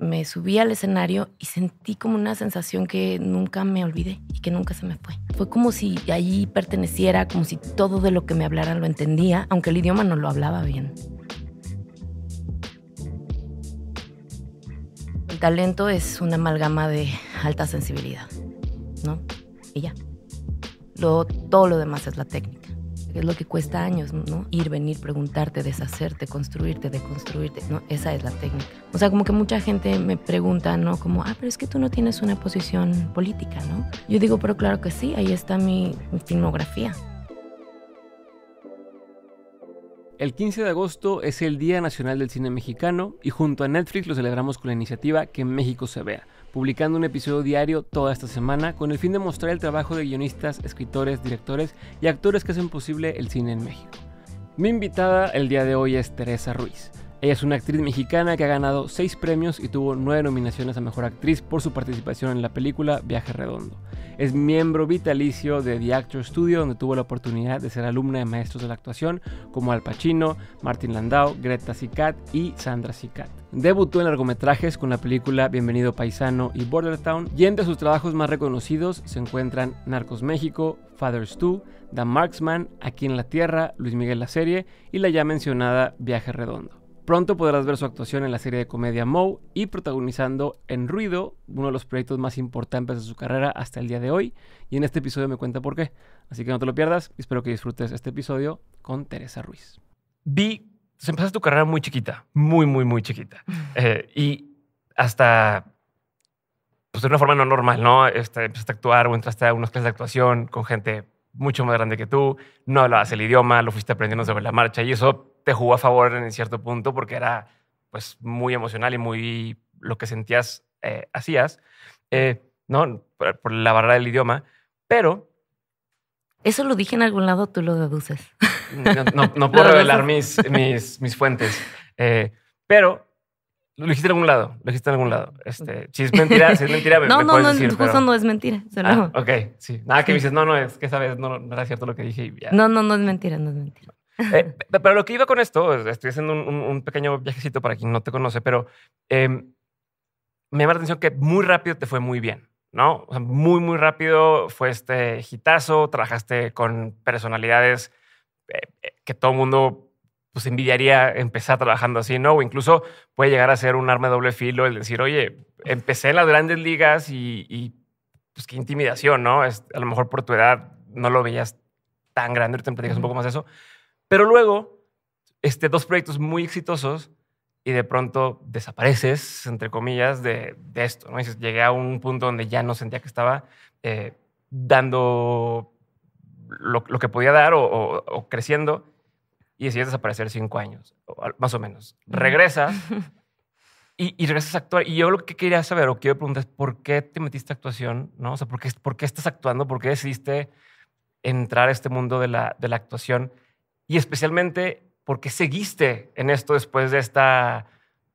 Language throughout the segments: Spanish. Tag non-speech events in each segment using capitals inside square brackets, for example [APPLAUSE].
me subí al escenario y sentí como una sensación que nunca me olvidé y que nunca se me fue. Fue como si allí perteneciera, como si todo de lo que me hablaran lo entendía, aunque el idioma no lo hablaba bien. El talento es una amalgama de alta sensibilidad, ¿no? Y ya. Luego todo lo demás es la técnica. Es lo que cuesta años, ¿no? Ir, venir, preguntarte, deshacerte, construirte, deconstruirte, ¿no? Esa es la técnica. O sea, como que mucha gente me pregunta, ¿no? Como, ah, pero es que tú no tienes una posición política, ¿no? Yo digo, pero claro que sí, ahí está mi, filmografía. El 15 de agosto es el Día Nacional del Cine Mexicano y junto a Netflix lo celebramos con la iniciativa Que México se vea publicando un episodio diario toda esta semana con el fin de mostrar el trabajo de guionistas, escritores, directores y actores que hacen posible el cine en México. Mi invitada el día de hoy es Teresa Ruiz. Ella es una actriz mexicana que ha ganado seis premios y tuvo nueve nominaciones a Mejor Actriz por su participación en la película Viaje Redondo. Es miembro vitalicio de The Actor Studio, donde tuvo la oportunidad de ser alumna de maestros de la actuación como Al Pacino, Martin Landau, Greta Sicat y Sandra Sicat. Debutó en largometrajes con la película Bienvenido Paisano y Border Town, y entre sus trabajos más reconocidos se encuentran Narcos México, Father's 2, The Marksman, Aquí en la Tierra, Luis Miguel la serie y la ya mencionada Viaje Redondo. Pronto podrás ver su actuación en la serie de comedia Moe y protagonizando en Ruido, uno de los proyectos más importantes de su carrera hasta el día de hoy. Y en este episodio me cuenta por qué. Así que no te lo pierdas y espero que disfrutes este episodio con Teresa Ruiz. Vi, empezaste tu carrera muy chiquita, muy, muy, muy chiquita. [LAUGHS] Eh, y hasta, pues de una forma no normal, ¿no? Este, empezaste a actuar o entraste a unas clases de actuación con gente mucho más grande que tú, no hablabas el idioma, lo fuiste aprendiendo sobre la marcha y eso te jugó a favor en cierto punto porque era pues muy emocional y muy lo que sentías eh, hacías, eh, ¿no? Por, la barrera del idioma, pero... Eso lo dije en algún lado, tú lo deduces. No, [LAUGHS] puedo revelar mis, mis, mis fuentes, eh, pero lo dijiste en algún lado, lo dijiste en algún lado. Este, si es mentira, si es mentira, me, no, me no, no, justo no es mentira. Ah, ok, sí. Nada que me dices, no, no, es que sabes, no, no era cierto lo que dije. Y ya. No, no, no es mentira, no es mentira. Eh, pero lo que iba con esto, estoy haciendo un, pequeño viajecito para quien no te conoce, pero em, me llama la atención que muy rápido te fue muy bien, ¿no? O sea, muy, muy rápido fue este hitazo, trabajaste con personalidades eh, eh, que todo el mundo pues envidiaría empezar trabajando así, ¿no? O incluso puede llegar a ser un arma de doble filo el decir, oye, empecé en las grandes ligas y, pues qué intimidación, ¿no? Es, a lo mejor por tu edad no lo veías tan grande, ahorita me platicas un poco más de eso, pero luego, este, dos proyectos muy exitosos y de pronto desapareces, entre comillas, de, esto. ¿no? Dices, llegué a un punto donde ya no sentía que estaba eh, dando lo, que podía dar o, creciendo y decides desaparecer cinco años, más o menos. Regresas [LAUGHS] y, regresas a actuar. Y yo lo que quería saber o quiero preguntar es por qué te metiste a actuación, ¿no? O sea, ¿por qué, estás actuando? ¿Por qué decidiste entrar a este mundo de la, de la actuación? y especialmente porque seguiste en esto después de, esta,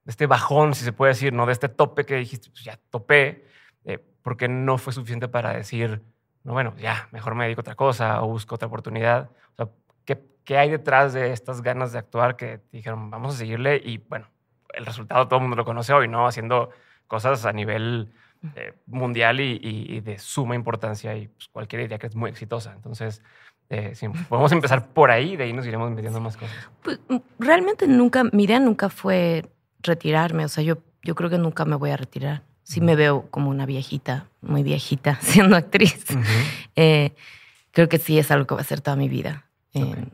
de este bajón, si se puede decir, ¿no? de este tope que dijiste, pues ya topé, eh, porque no fue suficiente para decir, no, bueno, ya, mejor me dedico a otra cosa o busco otra oportunidad. O sea, ¿qué, ¿qué, hay detrás de estas ganas de actuar que te dijeron, vamos a seguirle? Y bueno, el resultado todo el mundo lo conoce hoy, ¿no? Haciendo cosas a nivel eh, mundial y, y, de suma importancia y pues, cualquier idea que es muy exitosa. Entonces, eh, podemos empezar por ahí, de ahí nos iremos metiendo más cosas. Pues, mm, realmente nunca, mi idea nunca fue retirarme, o sea, yo, yo creo que nunca me voy a retirar. Sí me veo como una viejita, muy viejita, [LAUGHS] siendo actriz. Eh, creo que sí es algo que va a ser toda mi vida. Em,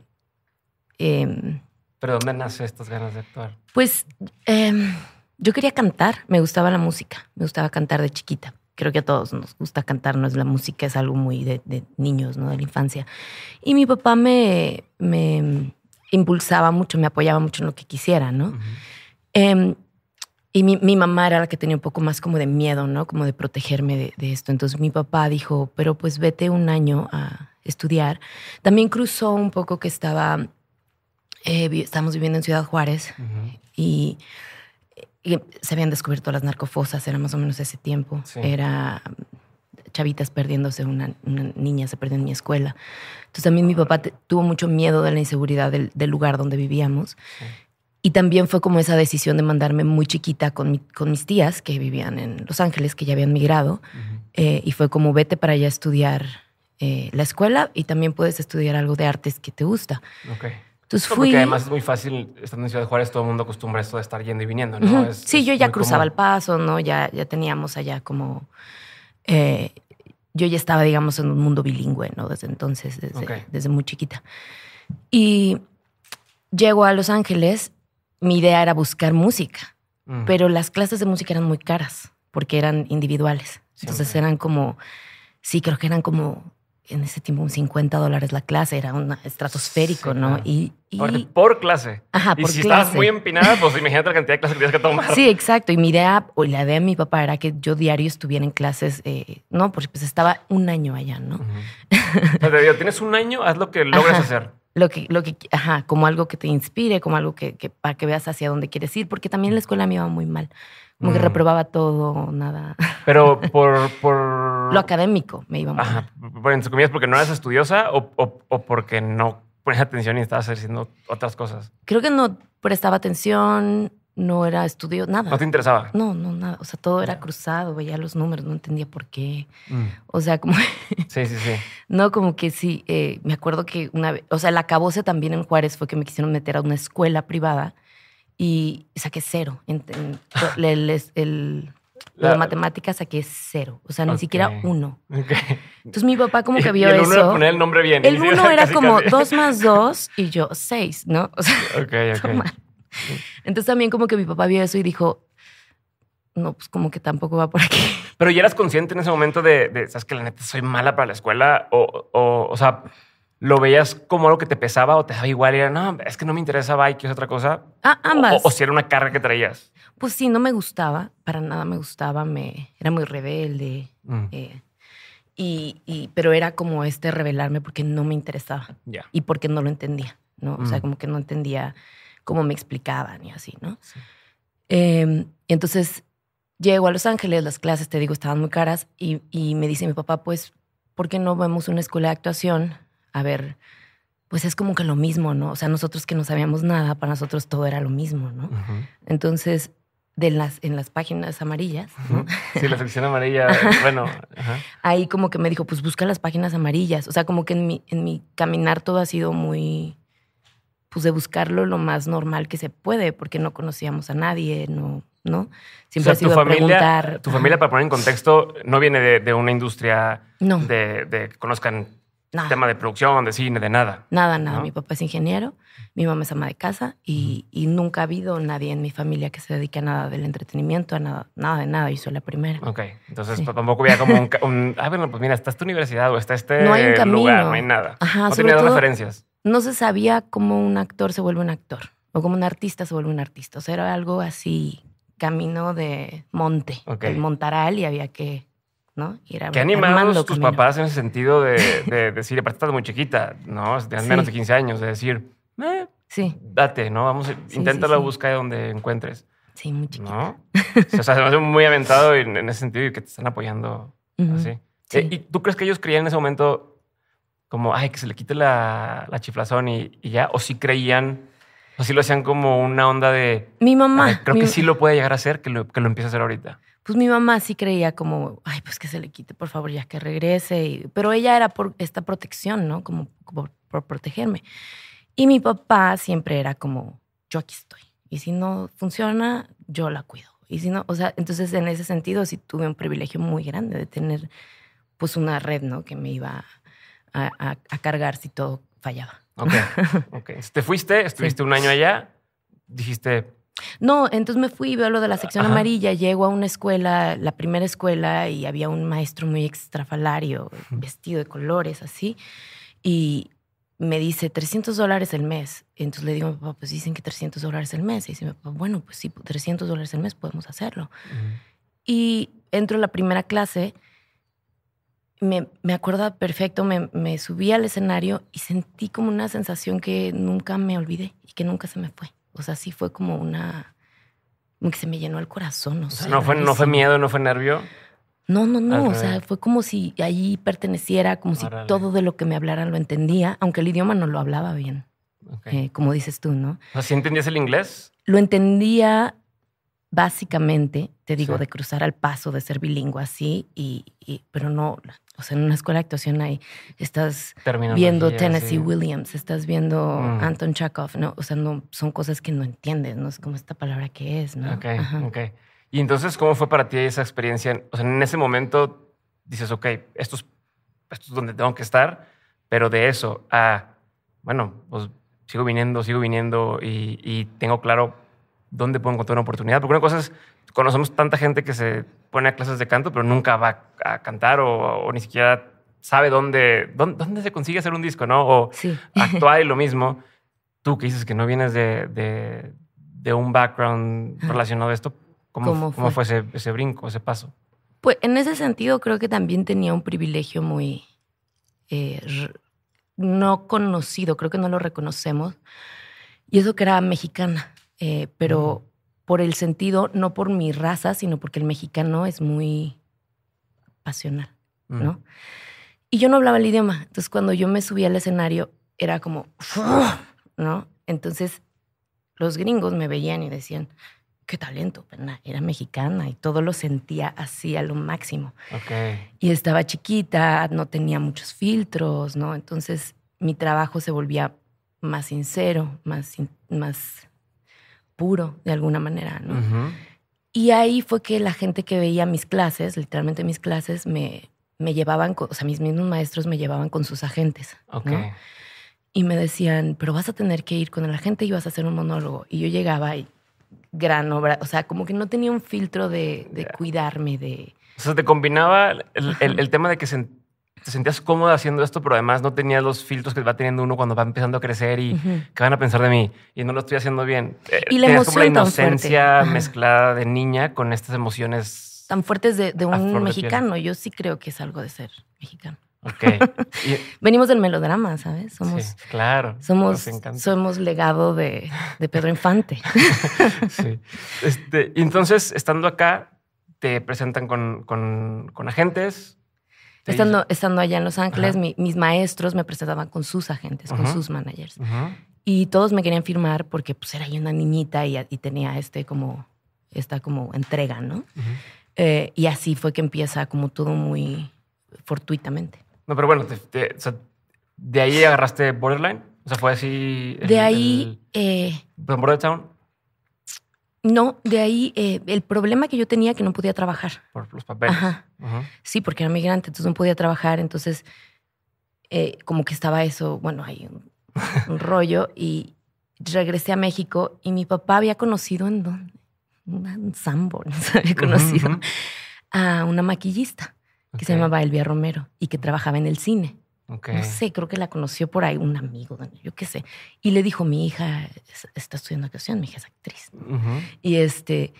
em, ¿Pero dónde nace estas ganas de actuar? Pues em, yo quería cantar, me gustaba la música, me gustaba cantar de chiquita creo que a todos nos gusta cantar, no es la música, es algo muy de, niños, ¿no? De la infancia. Y mi papá me, me, impulsaba mucho, me apoyaba mucho en lo que quisiera, ¿no? eh, y mi, mi, mamá era la que tenía un poco más como de miedo, ¿no? Como de protegerme de, esto. Entonces mi papá dijo, pero pues vete un año a estudiar. También cruzó un poco que estaba, eh, estábamos viviendo en Ciudad Juárez y se habían descubierto las narcofosas, era más o menos ese tiempo. Era mm, chavitas perdiéndose, una, niña se perdió en mi escuela. Entonces también mi ah. papá tuvo mucho miedo de la inseguridad del, lugar donde vivíamos. Y también fue como esa decisión de mandarme muy chiquita con, con, mis tías que vivían en Los Ángeles, que ya habían migrado. Eh, y fue como vete para allá a estudiar eh, la escuela y también puedes estudiar algo de artes que te gusta. Okay. Porque además es muy fácil, estando en Ciudad de Juárez, todo el mundo acostumbra esto de estar yendo y viniendo, ¿no? sí, yo ya cruzaba el paso, ¿no? Ya, ya teníamos allá como. Eh, yo ya estaba, digamos, en un mundo bilingüe, ¿no? Desde entonces, desde, muy chiquita. Y llego a Los Ángeles, mi idea era buscar música, mm. pero las clases de música eran muy caras porque eran individuales. Entonces eran como, sí, creo que eran como en ese tiempo un 50 dólares la clase, era un estratosférico, ¿no? Y, Por, clase. y si estabas muy empinada, pues imagínate la cantidad de clases que tienes que tomar. Sí, exacto. Y mi idea, o la idea de mi papá era que yo diario estuviera en clases, eh, ¿no? Porque pues estaba un año allá, ¿no? tienes un año, haz lo que logres hacer. Lo que, lo que, ajá, como algo que te inspire, como algo que, para que veas hacia dónde quieres ir, porque también la escuela me iba muy mal. Como que reprobaba todo, nada. Pero [LAUGHS] por, Lo académico me iba mal. Ajá. Por, entre comillas, porque no eras estudiosa o, o, porque no ponías atención y estabas haciendo otras cosas. Creo que no prestaba atención, no era estudio, nada. ¿No te interesaba? No, no, nada. O sea, todo era cruzado, veía los números, no entendía por qué. Mm. O sea, como... [LAUGHS] sí, sí, sí. No, como que sí. Eh, me acuerdo que una vez... O sea, la acabose también en Juárez fue que me quisieron meter a una escuela privada y saqué cero. En, [LAUGHS] la, matemática saqué cero, o sea, ni siquiera uno. [LAUGHS] Entonces mi papá como que vio y el uno eso. el nombre bien. El uno [LAUGHS] era como dos más dos y yo seis, ¿no? O sea, Entonces también como que mi papá vio eso y dijo, no, pues como que tampoco va por aquí. Pero ya eras consciente en ese momento de, de ¿sabes que la neta soy mala para la escuela? O, o, o sea, lo veías como algo que te pesaba o te daba igual y era, no, es que no me interesaba y que es otra cosa. Ah, ambas. O, si era una carga que traías. Pues sí, no me gustaba, para nada me gustaba, me, era muy rebelde. Mm. Eh, y, pero era como este rebelarme porque no me interesaba y porque no lo entendía, ¿no? O sea, mm. como que no entendía cómo me explicaban y así, ¿no? Em, y entonces llego a Los Ángeles, las clases, te digo, estaban muy caras y, y me dice mi papá, pues, ¿por qué no vemos una escuela de actuación? a ver, pues es como que lo mismo, ¿no? O sea, nosotros que no sabíamos nada, para nosotros todo era lo mismo, ¿no? Entonces, de las, en las páginas amarillas. Sí, la sección amarilla, [LAUGHS] bueno. Ahí como que me dijo, pues busca las páginas amarillas. O sea, como que en mi, en mi caminar todo ha sido muy, pues de buscarlo lo más normal que se puede, porque no conocíamos a nadie, no, ¿no? Siempre ha sido tu familia, preguntar. Tu familia, para poner en contexto, no viene de, una industria no. de, de que conozcan Tema de producción, de cine, de nada. Nada, nada. Mi papá es ingeniero, mi mamá es ama de casa y, y, nunca ha habido nadie en mi familia que se dedique a nada del entretenimiento, a nada, nada de nada. y soy la primera. Ok, entonces pues, tampoco había como un, Ah, bueno, pues mira, está esta universidad o está este no hay lugar, no hay nada. Ajá, no sobre todo, referencias. No se sabía cómo un actor se vuelve un actor o cómo un artista se vuelve un artista. O sea, era algo así, camino de monte, okay. el montaral y había que ¿no? a, Qué animados tus papás en ese sentido de, decir, aparte estás muy chiquita, ¿no? Si menos de 15 años, de decir, eh, sí. date, ¿no? Vamos, sí, intenta la de donde encuentres. Sí, muy chiquita. o sea, hace muy aventado en, ese sentido y que te están apoyando así. Eh, ¿Y tú crees que ellos creían en ese momento como, ay, que se le quite la, chiflazón y, ya? ¿O si creían, o si lo hacían como una onda de... Mi mamá. creo que sí lo puede llegar a hacer, que lo, que lo empieza a hacer ahorita pues mi mamá sí creía como, ay, pues que se le quite, por favor, ya que regrese. pero ella era por esta protección, ¿no? Como, por protegerme. Y mi papá siempre era como, yo aquí estoy. Y si no funciona, yo la cuido. Y si no, o sea, entonces en ese sentido sí tuve un privilegio muy grande de tener pues una red, ¿no? Que me iba a, a, cargar si todo fallaba. Ok, ok. [LAUGHS] Te fuiste, estuviste un año allá, dijiste, no, entonces me fui, veo lo de la sección amarilla, llego a una escuela, la primera escuela, y había un maestro muy extrafalario, vestido de colores, así, y me dice 300 dólares el mes. Entonces le digo papá, pues dicen que 300 dólares el mes. Y dice bueno, pues sí, 300 dólares el mes podemos hacerlo. Y entro a la primera clase, me, me acuerdo perfecto, me, me subí al escenario y sentí como una sensación que nunca me olvidé y que nunca se me fue. O sea, sí fue como una. que se me llenó el corazón. No, o sea, no, fue, no miedo, no fue nervio. No, no, no. o sea, fue como si allí perteneciera, como si todo de lo que me hablaran lo entendía, aunque el idioma no lo hablaba bien. Eh, como dices tú, ¿no? ¿Sí entendías el inglés? Lo entendía, básicamente, te digo, de cruzar al paso, de ser bilingüe así, y, pero no, o sea, en una escuela de actuación ahí estás viendo Tennessee Williams, estás viendo mm. Anton Chekhov, ¿no? O sea, no, son cosas que no entiendes, no es como esta palabra que es, ¿no? Ok, ok. Y entonces, ¿cómo fue para ti esa experiencia? O sea, en ese momento dices, ok, esto es, donde tengo que estar, pero de eso a, bueno, pues sigo viniendo, sigo viniendo y tengo claro dónde puedo encontrar una oportunidad. Porque una cosa es, conocemos tanta gente que se pone a clases de canto, pero nunca va a cantar o, ni siquiera sabe dónde, se consigue hacer un disco, ¿no? O [LAUGHS] actuar y lo mismo. Tú que dices que no vienes de, un background relacionado a esto, ¿cómo, fue, ese, brinco, ese paso? Pues en ese sentido creo que también tenía un privilegio muy eh, no conocido, creo que no lo reconocemos, y eso que era mexicana. Eh, pero mm. por el sentido, no por mi raza, sino porque el mexicano es muy pasional, mm. ¿no? Y yo no hablaba el idioma, entonces cuando yo me subía al escenario era como, ¿no? Entonces los gringos me veían y decían, qué talento, era mexicana y todo lo sentía así a lo máximo. Okay. Y estaba chiquita, no tenía muchos filtros, ¿no? Entonces mi trabajo se volvía más sincero, más, más puro de alguna manera, ¿no? Y ahí fue que la gente que veía mis clases, literalmente mis clases, me, me llevaban, o sea, mis mismos maestros me llevaban con sus agentes. Y me decían, pero vas a tener que ir con el agente y vas a hacer un monólogo. Y yo llegaba y gran obra, o sea, como que no tenía un filtro de, cuidarme, de... O sea, te combinaba el, el tema de que se te sentías cómoda haciendo esto, pero además no tenías los filtros que va teniendo uno cuando va empezando a crecer y que van a pensar de mí y no lo estoy haciendo bien. Eh, y la emoción como la inocencia mezclada de niña con estas emociones tan fuertes de, un mexicano. Yo sí creo que es algo de ser mexicano. Okay. [LAUGHS] Venimos del melodrama, ¿sabes? Somos, claro. Somos, legado de, Pedro Infante. [LAUGHS] sí. Este, entonces, estando acá, te presentan con, con, con agentes, Estando, estando allá en Los Ángeles, mis maestros me presentaban con sus agentes, con sus managers. Y todos me querían firmar porque pues era yo una niñita y, tenía este como, esta como entrega, ¿no? Eh, y así fue que empieza como todo muy fortuitamente. No, pero bueno, de ahí agarraste Borderline. O sea, fue así. De ahí. eh, Town. No, de ahí eh, el problema que yo tenía que no podía trabajar. Por los papeles. Sí, porque era migrante, entonces no podía trabajar. Entonces, eh, como que estaba eso, bueno, hay [LAUGHS] un, rollo. Y regresé a México y mi papá había conocido en dónde? en Sanborn, [LAUGHS] había conocido a una maquillista que se llamaba Elvia Romero y que trabajaba en el cine. No sé, creo que la conoció por ahí un amigo, yo qué sé. Y le dijo, mi hija está estudiando actuación, mi hija es actriz. Y este...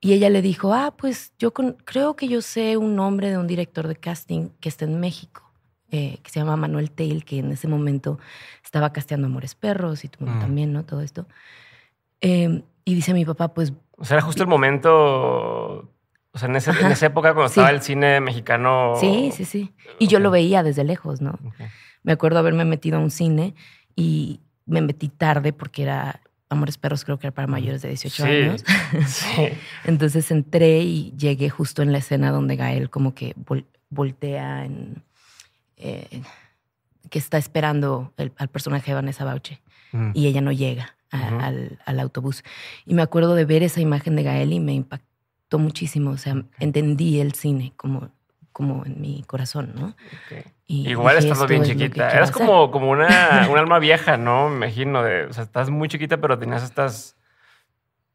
Y ella le dijo, ah, pues yo creo que yo sé un nombre de un director de casting que está en México, eh, que se llama Manuel Tail, que en ese momento estaba casteando Amores Perros y tu mm. también, ¿no? Todo esto. Em, y dice mi papá, pues... O sea, era justo el momento o sea, en, esa época cuando estaba el cine mexicano. Sí, sí, sí. Y yo lo veía desde lejos, ¿no? Me acuerdo haberme metido a un cine y me metí tarde porque era Amores Perros, creo que era para mayores de 18 años. Sí. [LAUGHS] Entonces entré y llegué justo en la escena donde Gael como que voltea en. Eh, que está esperando al personaje de Vanessa Bauche mm. y ella no llega al, autobús. Y me acuerdo de ver esa imagen de Gael y me impactó muchísimo. O sea, entendí el cine como, como en mi corazón, ¿no? Igual estando bien chiquita. Eras como, como una, [LAUGHS] un alma vieja, ¿no? Me imagino. o sea, estás muy chiquita, pero tenías estas.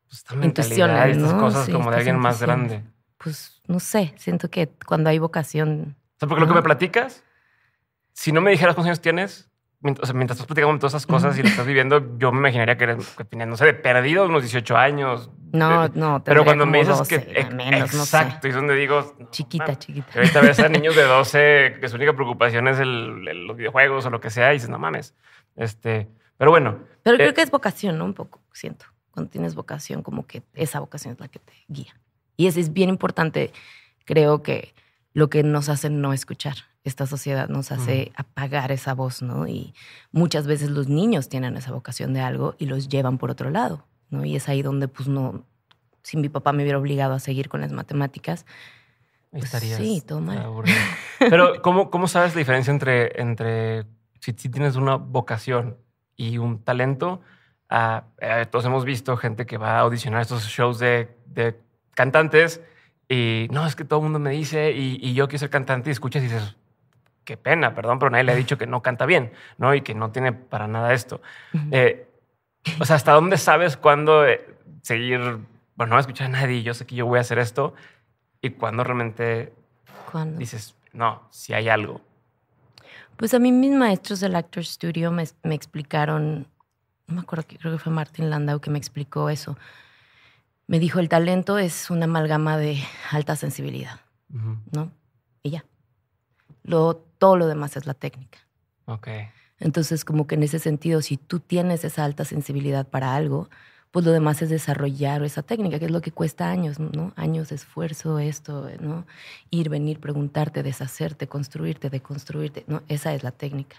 Pues, estas cosas como de alguien más grande. Pues no sé. Siento que cuando hay vocación. O sea, porque lo que me platicas, si no me dijeras cuántos años tienes, o mientras estás platicando todas esas cosas y lo estás viviendo, yo me imaginaría que, eres, no sé, de unos 18 años, no, eh, no. Pero cuando me dices que... exacto, y es donde digo... chiquita, chiquita. Ahorita veces a niños de 12 que su única preocupación es el, los videojuegos o lo que sea y dices, no mames. Este, pero bueno. Pero creo eh, que es vocación, ¿no? Un poco, siento. Cuando tienes vocación, como que esa vocación es la que te guía. Y eso es bien importante, creo que lo que nos hace no escuchar. Esta sociedad nos hace apagar esa voz, ¿no? Y muchas veces los niños tienen esa vocación de algo y los llevan por otro lado. ¿no? Y es ahí donde, pues no, sin mi papá me hubiera obligado a seguir con las matemáticas, pues, sí, todo [LAUGHS] Pero, ¿cómo, ¿cómo sabes la diferencia entre, entre si, si tienes una vocación y un talento? Ah, eh, todos hemos visto gente que va a audicionar estos shows de, cantantes y no, es que todo el mundo me dice y, yo quiero ser cantante y escuchas y dices, qué pena, perdón, pero nadie le ha dicho que no canta bien, ¿no? Y que no tiene para nada esto. O sea, ¿hasta dónde sabes cuándo eh, seguir, bueno, no a escuchar a nadie, yo sé que yo voy a hacer esto, y cuándo realmente dices, no, si hay algo? Pues a mí mis maestros del Actor Studio me, explicaron, no me acuerdo, creo que fue Martin Landau que me explicó eso. Me dijo, el talento es una amalgama de alta sensibilidad, ¿no? Y ya. Lo, todo lo demás es la técnica. Ok. Entonces, como que en ese sentido, si tú tienes esa alta sensibilidad para algo, pues lo demás es desarrollar esa técnica, que es lo que cuesta años, ¿no? Años de esfuerzo, esto, ¿no? Ir, venir, preguntarte, deshacerte, construirte, deconstruirte, ¿no? Esa es la técnica.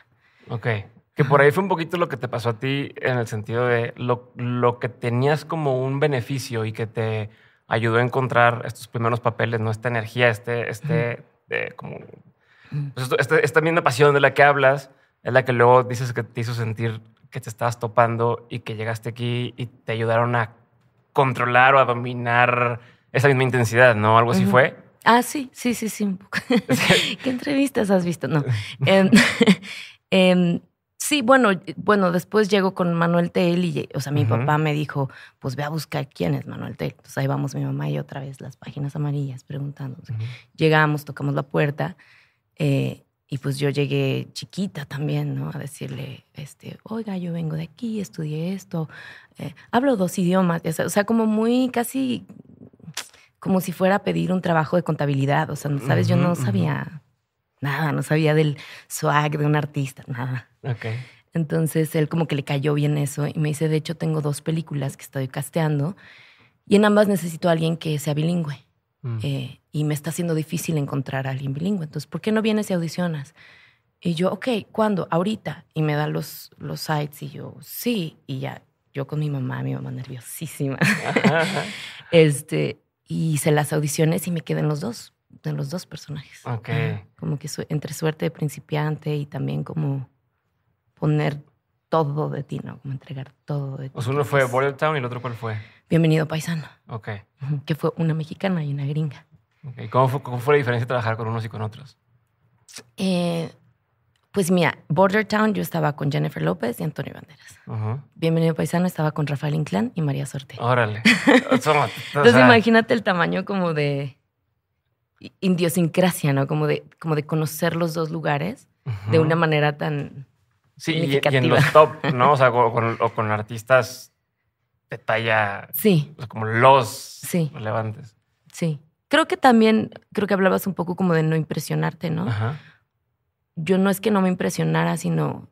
Ok. Que por ahí fue un poquito lo que te pasó a ti en el sentido de lo, que tenías como un beneficio y que te ayudó a encontrar estos primeros papeles, ¿no? Esta energía, este, este, como, pues esta, esta misma pasión de la que hablas es la que luego dices que te hizo sentir que te estabas topando y que llegaste aquí y te ayudaron a controlar o a dominar esa misma intensidad, ¿no? Algo así fue. Ah, sí, sí, sí, sí, [LAUGHS] ¿Qué entrevistas has visto? No. [LAUGHS] Em, [LAUGHS] em, sí, bueno, bueno, después llego con Manuel Tell. y, o sea, mi papá me dijo, pues ve a buscar quién es Manuel Tell. Entonces, pues ahí vamos mi mamá y otra vez las páginas amarillas preguntando. Llegamos, tocamos la puerta eh, y pues yo llegué chiquita también, ¿no? A decirle, este, oiga, yo vengo de aquí, estudié esto, eh, hablo dos idiomas, o sea, como muy casi como si fuera a pedir un trabajo de contabilidad, o sea, ¿sabes? yo no sabía nada, no sabía del swag de un artista, nada. Entonces él como que le cayó bien eso y me dice, de hecho tengo dos películas que estoy casteando y en ambas necesito a alguien que sea bilingüe. Mm. Eh, y me está siendo difícil encontrar a alguien bilingüe. Entonces, ¿por qué no vienes y audicionas? Y yo, ok, ¿cuándo? Ahorita. Y me da los, los sites y yo, sí. Y ya, yo con mi mamá, mi mamá nerviosísima. [LAUGHS] este, y se las audiciones y me quedé en los dos, en los dos personajes. Ok. Como que entre suerte de principiante y también como poner todo de ti, ¿no? Como entregar todo de ti. Pues uno fue Town y el otro cuál fue? Bienvenido Paisano. Ok. Que fue una mexicana y una gringa. Okay. ¿Cómo, fue, la diferencia trabajar con unos y con otros? Eh, pues mira, Border Town yo estaba con Jennifer López y Antonio Banderas. Bienvenido Paisano estaba con Rafael Inclán y María Sorte. Órale. [LAUGHS] Entonces imagínate el tamaño como de idiosincrasia, ¿no? Como de, conocer los dos lugares de una manera tan Sí, y, en los top, ¿no? O sea, [LAUGHS] o con artistas de talla. Pues, como los sí. relevantes. Sí. Creo que también, creo que hablabas un poco como de no impresionarte, ¿no? Ajá. Yo no es que no me impresionara, sino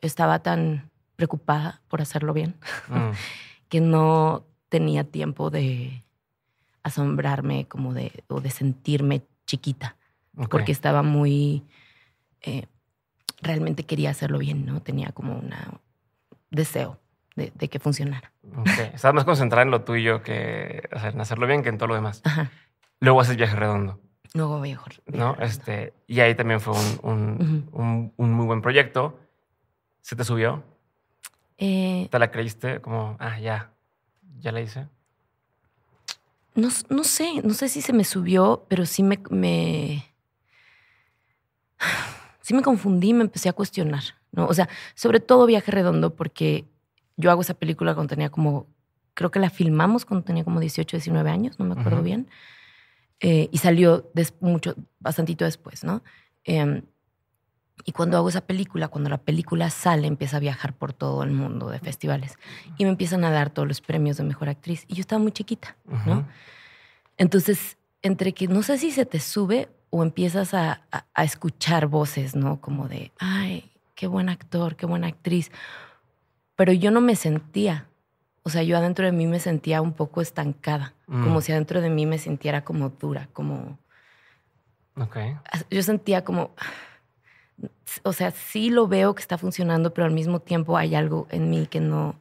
estaba tan preocupada por hacerlo bien mm. [LAUGHS] que no tenía tiempo de asombrarme como de o de sentirme chiquita porque estaba muy eh, realmente quería hacerlo bien no tenía como un deseo de, que funcionara. Okay. más concentrada en lo tuyo que en hacerlo bien que en todo lo demás. Luego haces viaje redondo. Luego mejor ¿No? Este, y ahí también fue un, muy buen proyecto. ¿Se te subió? Eh, ¿Te la creíste? Como, ah, ya, ya la hice. No, sé, no sé si se me subió, pero sí me, me, Sí me confundí, me empecé a cuestionar, ¿no? O sea, sobre todo viaje redondo, porque yo hago esa película cuando tenía como, creo que la filmamos cuando tenía como 18, 19 años, no me acuerdo bien. Eh, y salió mucho, bastantito después, ¿no? Em, y cuando hago esa película, cuando la película sale, empieza a viajar por todo el mundo de festivales y me empiezan a dar todos los premios de mejor actriz. Y yo estaba muy chiquita, ¿no? Entonces, entre que no sé si se te sube o empiezas a, a, a escuchar voces, ¿no? Como de, ay, qué buen actor, qué buena actriz pero yo no me sentía, o sea, yo adentro de mí me sentía un poco estancada, mm. como si adentro de mí me sintiera como dura, como... Yo sentía como, o sea, sí lo veo que está funcionando, pero al mismo tiempo hay algo en mí que no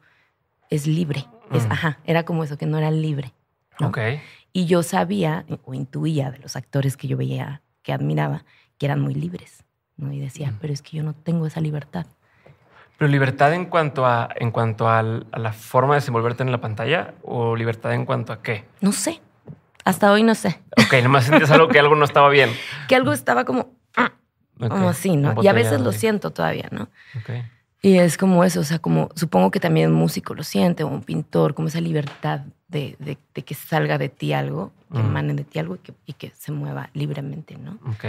es libre. Mm. Ajá, era como eso, que no era libre. Y yo sabía o intuía de los actores que yo veía, que admiraba, que eran muy libres. ¿no? Y decía, mm. pero es que yo no tengo esa libertad. Pero libertad en cuanto a en cuanto a, la forma de desenvolverte en la pantalla o libertad en cuanto a qué? No sé. Hasta hoy no sé. Ok, nomás sientes algo que algo no estaba bien. [LAUGHS] que algo estaba como ah, como así, ¿no? y a veces lo siento todavía, ¿no? Okay. Y es como eso, o sea, como supongo que también un músico lo siente o un pintor, como esa libertad de, de, que salga de ti algo, que mm. emane de ti algo y que, y que se mueva libremente, ¿no? Ok.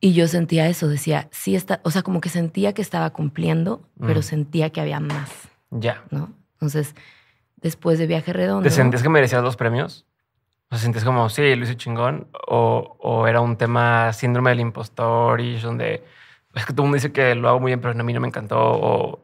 Y yo sentía eso, decía, sí está, o sea, como que sentía que estaba cumpliendo, pero mm. sentía que había más. Ya. ¿No? Entonces, después de Viaje Redondo. ¿Te sentías que merecías los premios? ¿O sentías como, sí, lo hice chingón? O, era un tema síndrome del impostor y donde es que todo el mundo dice que lo hago muy bien, pero a mí no me encantó? ¿O,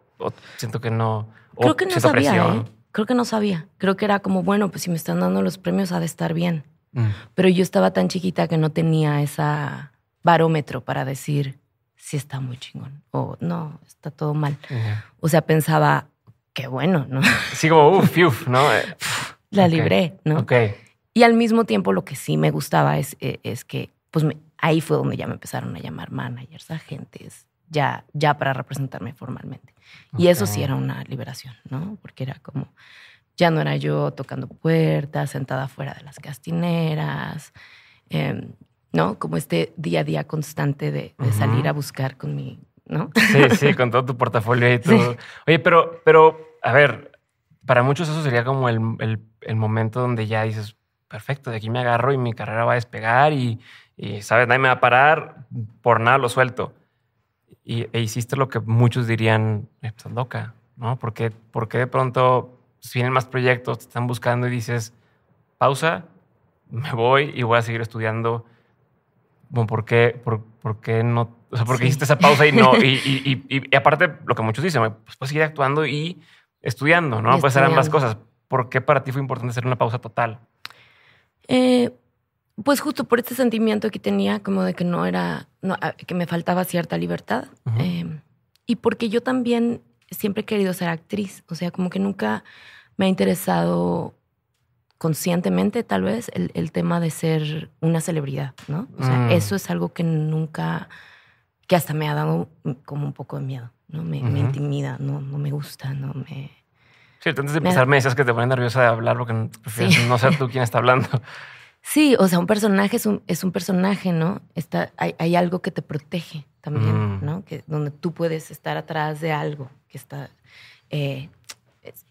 siento que no? Creo que no sabía. ¿eh? Creo que no sabía. Creo que era como, bueno, pues si me están dando los premios, ha de estar bien. Mm. Pero yo estaba tan chiquita que no tenía esa barómetro para decir si está muy chingón o no, está todo mal. O sea, pensaba, qué bueno, ¿no? Sí, como, uff, uh, uff, ¿no? [LAUGHS] La libré, ¿no? Ok. Y al mismo tiempo lo que sí me gustaba es, e, es que, pues ahí fue donde ya me empezaron a llamar managers, agentes, ya, ya para representarme formalmente. Y eso sí era una liberación, ¿no? Porque era como, ya no era yo tocando puertas, sentada fuera de las castineras, eh, em, ¿no? Como este día a día constante de, salir a buscar con mi, ¿no? Sí, sí, con todo tu portafolio y [LAUGHS] todo. Oye, pero, pero, a ver, para muchos eso sería como el, momento donde ya dices, perfecto, de aquí me agarro y mi carrera va a despegar y, ¿sabes? Nadie me va a parar, por nada lo suelto. Y, e hiciste lo que muchos dirían, estás loca, ¿no? Porque, porque de pronto vienen más proyectos, te están buscando y dices, pausa, me voy y voy a seguir estudiando bueno, ¿por qué, por, no? O sea, ¿por hiciste esa pausa y no? [LAUGHS] Y, y, aparte, lo que muchos dicen, pues puedes seguir actuando y estudiando, ¿no? Pues ser ambas cosas. ¿Por qué para ti fue importante hacer una pausa total? Eh, pues justo por este sentimiento que tenía, como de que no era, ah, que me faltaba cierta libertad. Em, y porque yo también siempre he querido ser actriz, o sea, como que nunca me ha interesado conscientemente tal vez el, tema de ser una celebridad, ¿no? O sea, mm. eso es algo que nunca, que hasta me ha dado como un poco de miedo, ¿no? Me, intimida, no, no me gusta, no me... Cierto, antes de empezar me, que te pone nerviosa de hablar porque no ser tú quien está hablando. [LAUGHS] Sí, o sea, un personaje es un, es un personaje, ¿no? Está, hay, algo que te protege también, mm. ¿no? Que, donde tú puedes estar atrás de algo que está... Eh,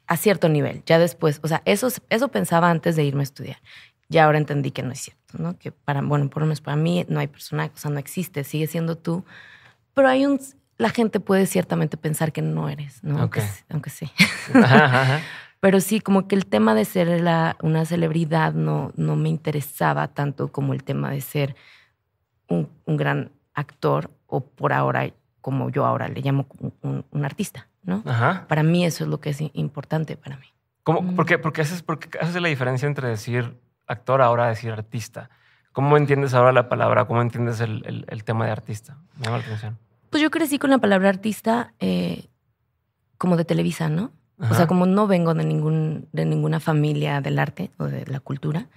a cierto nivel, ya después, o sea, eso, eso pensaba antes de irme a estudiar. Ya ahora entendí que no es cierto, ¿no? Que para, bueno, por lo menos para mí no hay persona, o sea, no existe, sigue siendo tú, pero hay un, la gente puede ciertamente pensar que no eres, ¿no? Aunque, sí. [LAUGHS] [LAUGHS] Pero sí, como que el tema de ser la, una celebridad no, no me interesaba tanto como el tema de ser un, un gran actor o por ahora, como yo ahora le llamo, un artista. ¿no? Para mí eso es lo que es importante para mí. ¿Cómo, mm. ¿Por qué? Porque haces, porque haces la diferencia entre decir actor ahora decir artista. ¿Cómo entiendes ahora la palabra? ¿Cómo entiendes el, el, tema de artista? Me Pues yo crecí con la palabra artista eh, como de Televisa, ¿no? O sea, como no vengo de, ningún, de ninguna familia del arte o de la cultura,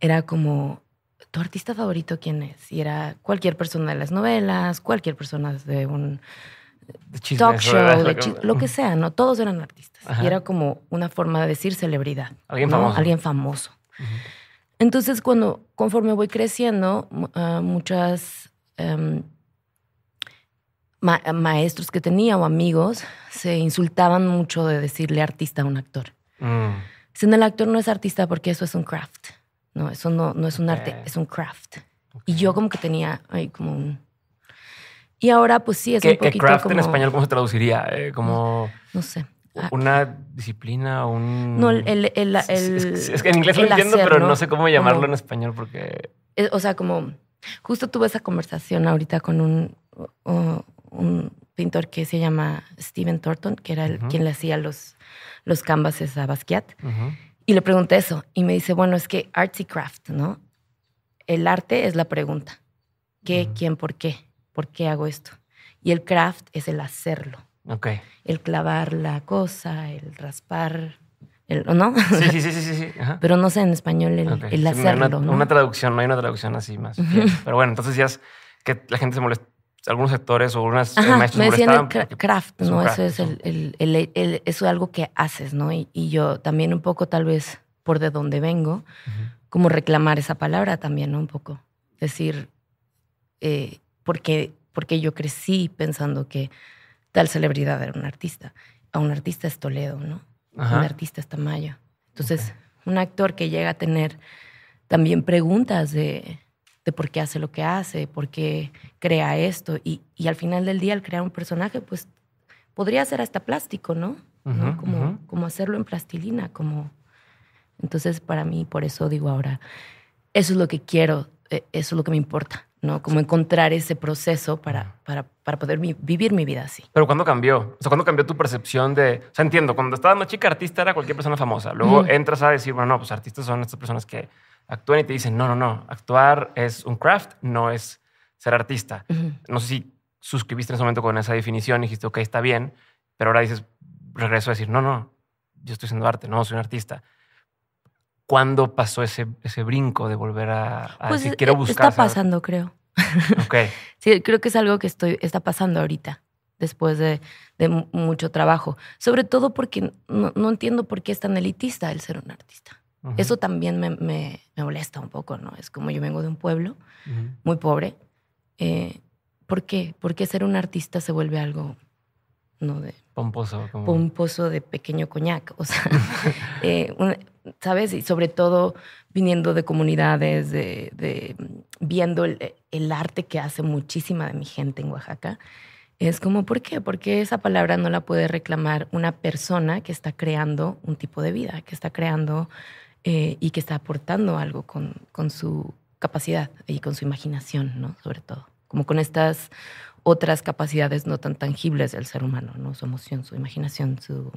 era como, ¿tu artista favorito quién es? Y era cualquier persona de las novelas, cualquier persona de un talk show, lo que sea, ¿no? Todos eran artistas. Y era como una forma de decir celebridad. Alguien famoso. Alguien famoso. Entonces, cuando, conforme voy creciendo, ah, muchas em, maestros que tenía o amigos se insultaban mucho de decirle artista a un actor. Mm. el actor no es artista porque eso es un craft. No, eso no, no es un arte, es un craft. Y yo como que tenía como un y ahora, pues sí, es un poquito. craft en español cómo se traduciría? Eh, como. No sé. Ah, una disciplina, o un. No, el. es, que en inglés lo entiendo, pero ¿no? sé cómo llamarlo en español porque. O sea, como. Justo tuve esa conversación ahorita con un, pintor que se llama Steven Thornton, que era el, quien le hacía los, los canvases a Basquiat. Y le pregunté eso. Y me dice, bueno, es que arts craft, ¿no? El arte es la pregunta. ¿Qué, quién, por qué? ¿Por qué hago esto? Y el craft es el hacerlo. El clavar la cosa, el raspar, el, ¿no? Sí, sí, sí, sí. [LAUGHS] Pero no sé en español el, hacerlo. no, una, traducción, no hay una traducción así más. Pero bueno, entonces ya es que la gente se molesta. Algunos sectores o algunas eh, maestros me decían el craft, ¿no? eso es algo que haces, ¿no? Y, yo también un poco, tal vez, por de donde vengo, como reclamar esa palabra también, ¿no? Un poco. Decir, eh, porque, porque yo crecí pensando que tal celebridad era un artista. A un artista es Toledo, ¿no? A Un artista es Tamayo. Entonces, un actor que llega a tener también preguntas de, de, por qué hace lo que hace, por qué crea esto. Y, y, al final del día, al crear un personaje, pues podría ser hasta plástico, ¿no? Como, como hacerlo en plastilina, como... Entonces, para mí, por eso digo ahora, eso es lo que quiero, e, eso es lo que me importa. ¿no? Como encontrar ese proceso para, poder vivir mi vida así. Pero ¿cuándo cambió? O sea, ¿cuándo cambió tu percepción de... O sea, entiendo, cuando estabas chica, artista era cualquier persona famosa. Luego entras a decir, bueno, no, pues artistas son estas personas que actúan y te dicen, no, no, no, actuar es un craft, no es ser artista. No sé si suscribiste en ese momento con esa definición y dijiste, ok, está bien, pero ahora dices, regreso a decir, no, no, yo estoy haciendo arte, no, soy un artista. ¿Cuándo pasó ese, ese brinco de volver a, pues quiero e, buscar? Está pasando, creo. Okay. [LAUGHS] sí, creo que es algo que estoy, está pasando ahorita, después de, de mucho trabajo. Sobre todo porque no, entiendo por qué es tan elitista el ser un artista. Eso también me, me, molesta un poco, ¿no? Es como yo vengo de un pueblo muy pobre. Eh, ¿Por qué? ¿Por qué ser un artista se vuelve algo no de Pomposo. Pomposo de pequeño coñac. O sea, [LAUGHS] eh, ¿sabes? Y sobre todo viniendo de comunidades, de, viendo el, arte que hace muchísima de mi gente en Oaxaca. Es como, ¿por qué? Porque esa palabra no la puede reclamar una persona que está creando un tipo de vida, que está creando eh, y que está aportando algo con, con su capacidad y con su imaginación, ¿no? Sobre todo. Como con estas otras capacidades no tan tangibles del ser humano, Su emoción, su imaginación, su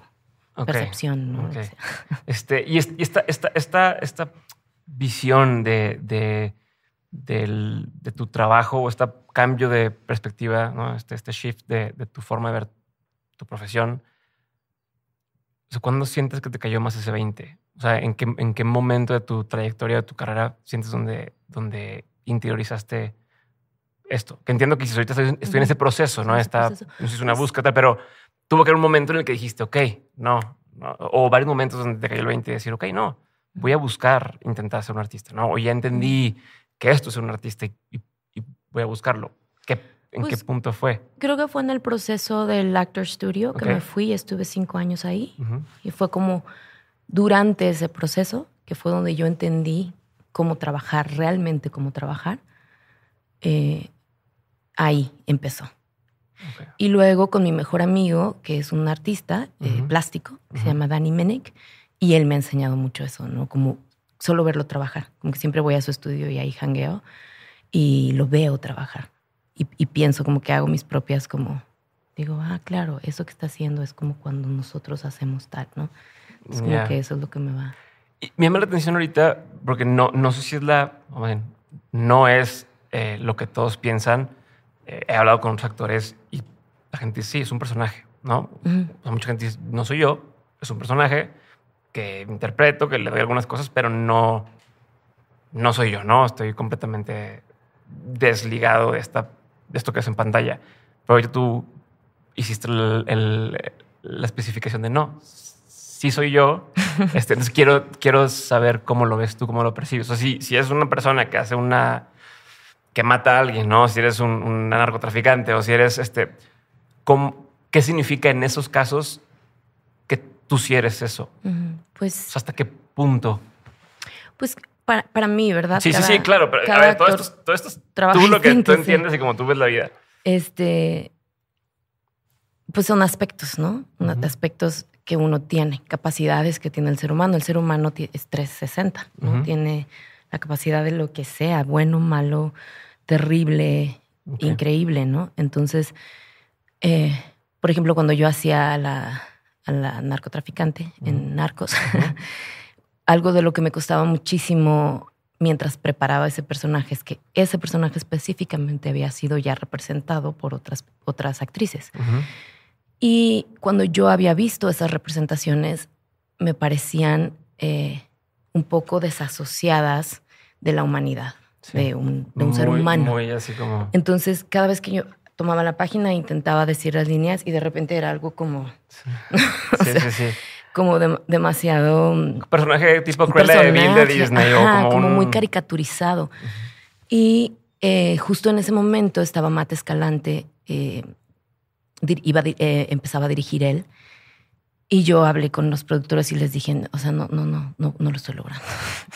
percepción, ¿no? [LAUGHS] Este, y esta, esta, esta, esta visión de, de, tu trabajo o este cambio de perspectiva, este, este shift de, tu forma de ver tu profesión, ¿cuándo sientes que te cayó más ese 20? O sea, ¿en qué, en qué momento de tu trayectoria, de tu carrera, sientes donde, donde interiorizaste? esto. Que entiendo que si ahorita estoy, en ese proceso, ¿no? Está, es una pues búsqueda, pero tuvo que haber un momento en el que dijiste, ok, no, o varios momentos donde te cayó el 20 y decir, ok, no, voy a buscar intentar ser un artista, ¿no? O ya entendí que esto es un artista y, voy a buscarlo. ¿En qué pues punto fue? Creo que fue en el proceso del Actor Studio que me fui, estuve cinco años ahí y fue como durante ese proceso que fue donde yo entendí cómo trabajar, realmente cómo trabajar. Eh, ahí empezó. Y luego con mi mejor amigo, que es un artista eh, plástico, que se llama Danny Menek, y él me ha enseñado mucho eso, ¿no? Como solo verlo trabajar, como que siempre voy a su estudio y ahí jangueo y lo veo trabajar. Y, pienso como que hago mis propias como, digo, ah, claro, eso que está haciendo es como cuando nosotros hacemos tal, ¿no? Es como que eso es lo que me va. Y me llama la atención ahorita porque no, no sé si es la, no es eh, lo que todos piensan, he hablado con otros actores y la gente sí, es un personaje, ¿no? mucha gente dice, no soy yo, es un personaje que interpreto, que le doy algunas cosas, pero no, no soy yo, ¿no? Estoy completamente desligado de, esta, de esto que es en pantalla. Pero tú hiciste la especificación de no, sí soy yo. Este, entonces quiero, quiero saber cómo lo ves tú, cómo lo percibes. O sea, si, si es una persona que hace una que mata a alguien, ¿no? Si eres un, narcotraficante o si eres este. ¿Qué significa en esos casos que tú sí eres eso? Pues. ¿Hasta qué punto? Pues para, mí, ¿verdad? Sí, sí, sí, claro. Pero a ver, todo esto, tú lo que tú entiendes y como tú ves la vida. Este. Pues son aspectos, ¿no? Aspectos que uno tiene, capacidades que tiene el ser humano. El ser humano es 360, ¿no? Tiene la capacidad de lo que sea, bueno, malo, terrible, increíble, ¿no? Entonces, eh, por ejemplo, cuando yo hacía a la, narcotraficante en Narcos, [LAUGHS] algo de lo que me costaba muchísimo mientras preparaba ese personaje es que ese personaje específicamente había sido ya representado por otras, otras actrices. Y cuando yo había visto esas representaciones, me parecían eh, un poco desasociadas de la humanidad de un, ser humano. Entonces, cada vez que yo tomaba la página, intentaba decir las líneas y de repente era algo como... Sí, [LAUGHS] sí, sí, Como demasiado... Mm, personaje tipo Cruella de Bill de Disney. Ajá, como, muy caricaturizado. Y eh, justo en ese momento estaba Mate Escalante, eh, iba, eh, empezaba a dirigir él. Y yo hablé con los productores y les dije, o sea, no, no, no, no, no lo estoy logrando.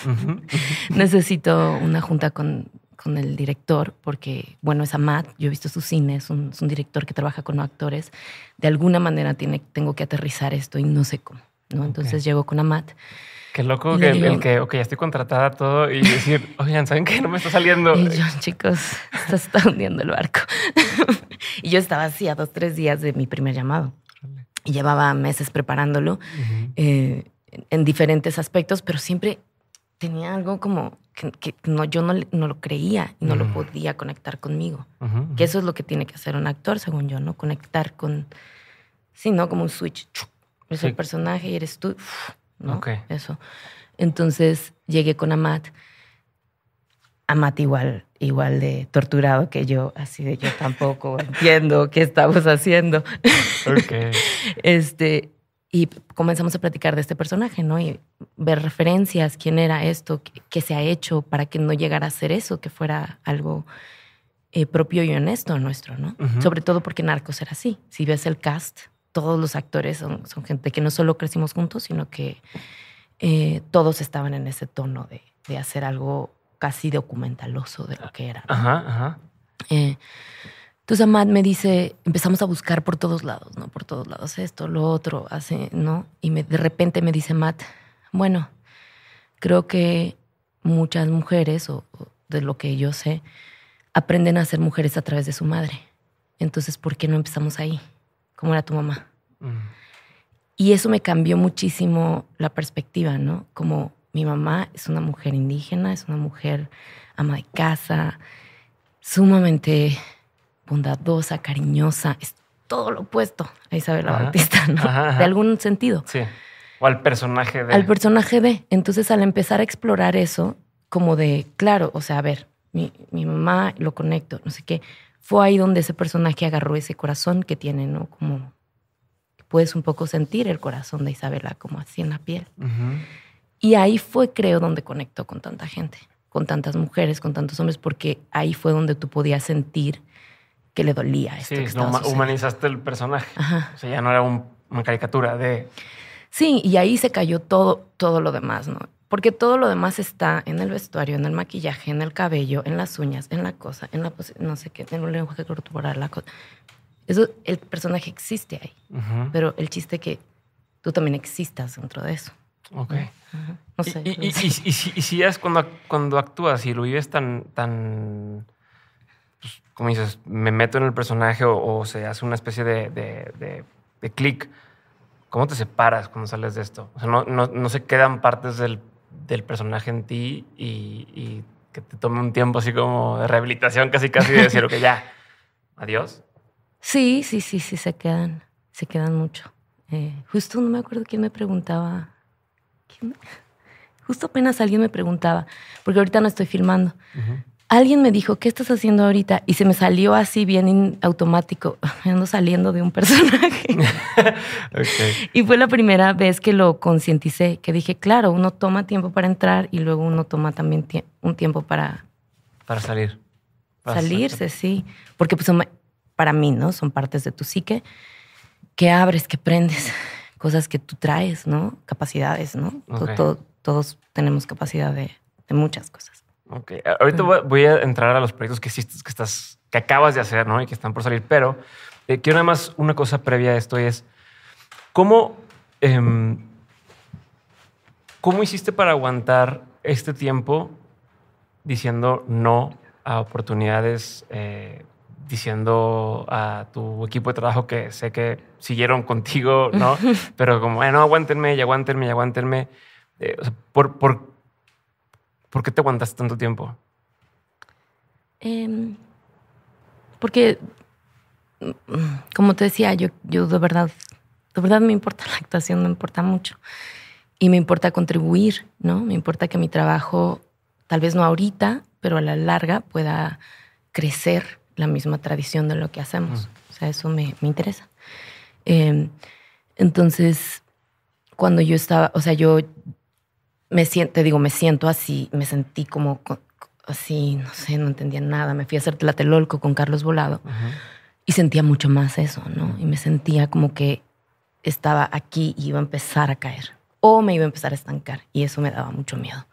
[LAUGHS] Necesito una junta con, el director, porque, bueno, es Amat, yo he visto su cine, es un, director que trabaja con actores. De alguna manera tiene, tengo que aterrizar esto y no sé cómo. Entonces llego con Amat. Qué loco que, el, que, ok, ya estoy contratada todo y decir, [LAUGHS] oigan, ¿saben qué? No me está saliendo. Y yo, chicos, se está hundiendo el barco. [LAUGHS] y yo estaba así a dos, tres días de mi primer llamado llevaba meses preparándolo eh, en diferentes aspectos, pero siempre tenía algo como que, no, yo no, lo creía y no lo podía conectar conmigo. que eso es lo que tiene que hacer un actor, según yo, ¿no? Conectar con, sí, ¿no? Como un switch. Es el personaje y eres tú. ¿no? Eso. Entonces llegué con Amat a igual, igual de torturado que yo, así de yo tampoco [LAUGHS] entiendo qué estamos haciendo. [LAUGHS] Este, y comenzamos a platicar de este personaje, ¿no? Y ver referencias, quién era esto, qué, se ha hecho para que no llegara a ser eso, que fuera algo eh, propio y honesto nuestro, ¿no? Sobre todo porque Narcos era así. Si ves el cast, todos los actores son, gente que no solo crecimos juntos, sino que eh, todos estaban en ese tono de, de hacer algo casi documentaloso de lo que era. Ajá, ajá. Eh, entonces Matt me dice, empezamos a buscar por todos lados, ¿no? Por todos lados, esto, lo otro, hace, ¿no? Y de repente me dice Matt, bueno, creo que muchas mujeres, o, de lo que yo sé, aprenden a ser mujeres a través de su madre. Entonces, ¿por qué no empezamos ahí? ¿Cómo era tu mamá? Mm. Y eso me cambió muchísimo la perspectiva, ¿no? Como mi mamá es una mujer indígena, es una mujer ama de casa, sumamente bondadosa, cariñosa, es todo lo opuesto a Isabela Bautista, ¿no? De algún sentido. Sí. O al personaje de. Al personaje de. Entonces, al empezar a explorar eso, como de, claro, o sea, a ver, mi, mamá lo conecto, no sé qué. Fue ahí donde ese personaje agarró ese corazón que tiene, ¿no? Como puedes un poco sentir el corazón de Isabela como así en la piel. Y ahí fue, creo, donde conectó con tanta gente, con tantas mujeres, con tantos hombres, porque ahí fue donde tú podías sentir que le dolía esto. Sí, humanizaste el personaje. O sea, ya no era una caricatura de. Sí, y ahí se cayó todo, todo lo demás, ¿no? Porque todo lo demás está en el vestuario, en el maquillaje, en el cabello, en las uñas, en la cosa, en la no sé qué, en un lenguaje corporal, la cosa. Eso, el personaje existe ahí, pero el chiste es que tú también existas dentro de eso. Ok. No sé. Y, si, ya es cuando, cuando actúas y lo vives tan, tan pues, como dices, me meto en el personaje o, se hace una especie de, de, clic, ¿cómo te separas cuando sales de esto? O sea, no, no, se quedan partes del, del personaje en ti y, que te tome un tiempo así como de rehabilitación, casi casi de decir, ok, ya, adiós. Sí, sí, sí, sí, se quedan, se quedan mucho. Eh, justo no me acuerdo quién me preguntaba Justo apenas alguien me preguntaba, porque ahorita no estoy filmando. Alguien me dijo, ¿qué estás haciendo ahorita? Y se me salió así bien automático. [LAUGHS] Ando saliendo de un personaje. [LAUGHS] Y fue la primera vez que lo concienticé, que dije, claro, uno toma tiempo para entrar y luego uno toma también un tiempo para... Para salir. salirse, sí. Porque pues, para mí, ¿no? Son partes de tu psique que abres, que prendes cosas que tú traes, ¿no? Capacidades, ¿no? todos tenemos capacidad de, muchas cosas. Ok, ahorita voy a entrar a los proyectos que estás, que acabas de hacer, ¿no? Y que están por salir, pero eh, quiero nada más una cosa previa a esto y es, ¿cómo, em, hiciste para aguantar este tiempo diciendo no a oportunidades eh, diciendo a tu equipo de trabajo que sé que siguieron contigo, ¿no? [LAUGHS] Pero como, bueno, no, aguántenme y aguántenme y aguántenme. Eh, ¿por, por, qué te aguantas tanto tiempo? Em, porque, como te decía, yo, yo de verdad, de verdad me importa la actuación, me importa mucho. Y me importa contribuir, ¿no? Me importa que mi trabajo, tal vez no ahorita, pero a la larga pueda crecer la misma tradición de lo que hacemos. O sea, eso me, interesa. Em, entonces, cuando yo estaba, o sea, yo me siento, digo, me siento así, me sentí como así, no sé, no entendía nada. Me fui a hacer Tlatelolco con Carlos Volado y sentía mucho más eso, ¿no? Y me sentía como que estaba aquí y iba a empezar a caer o me iba a empezar a estancar y eso me daba mucho miedo.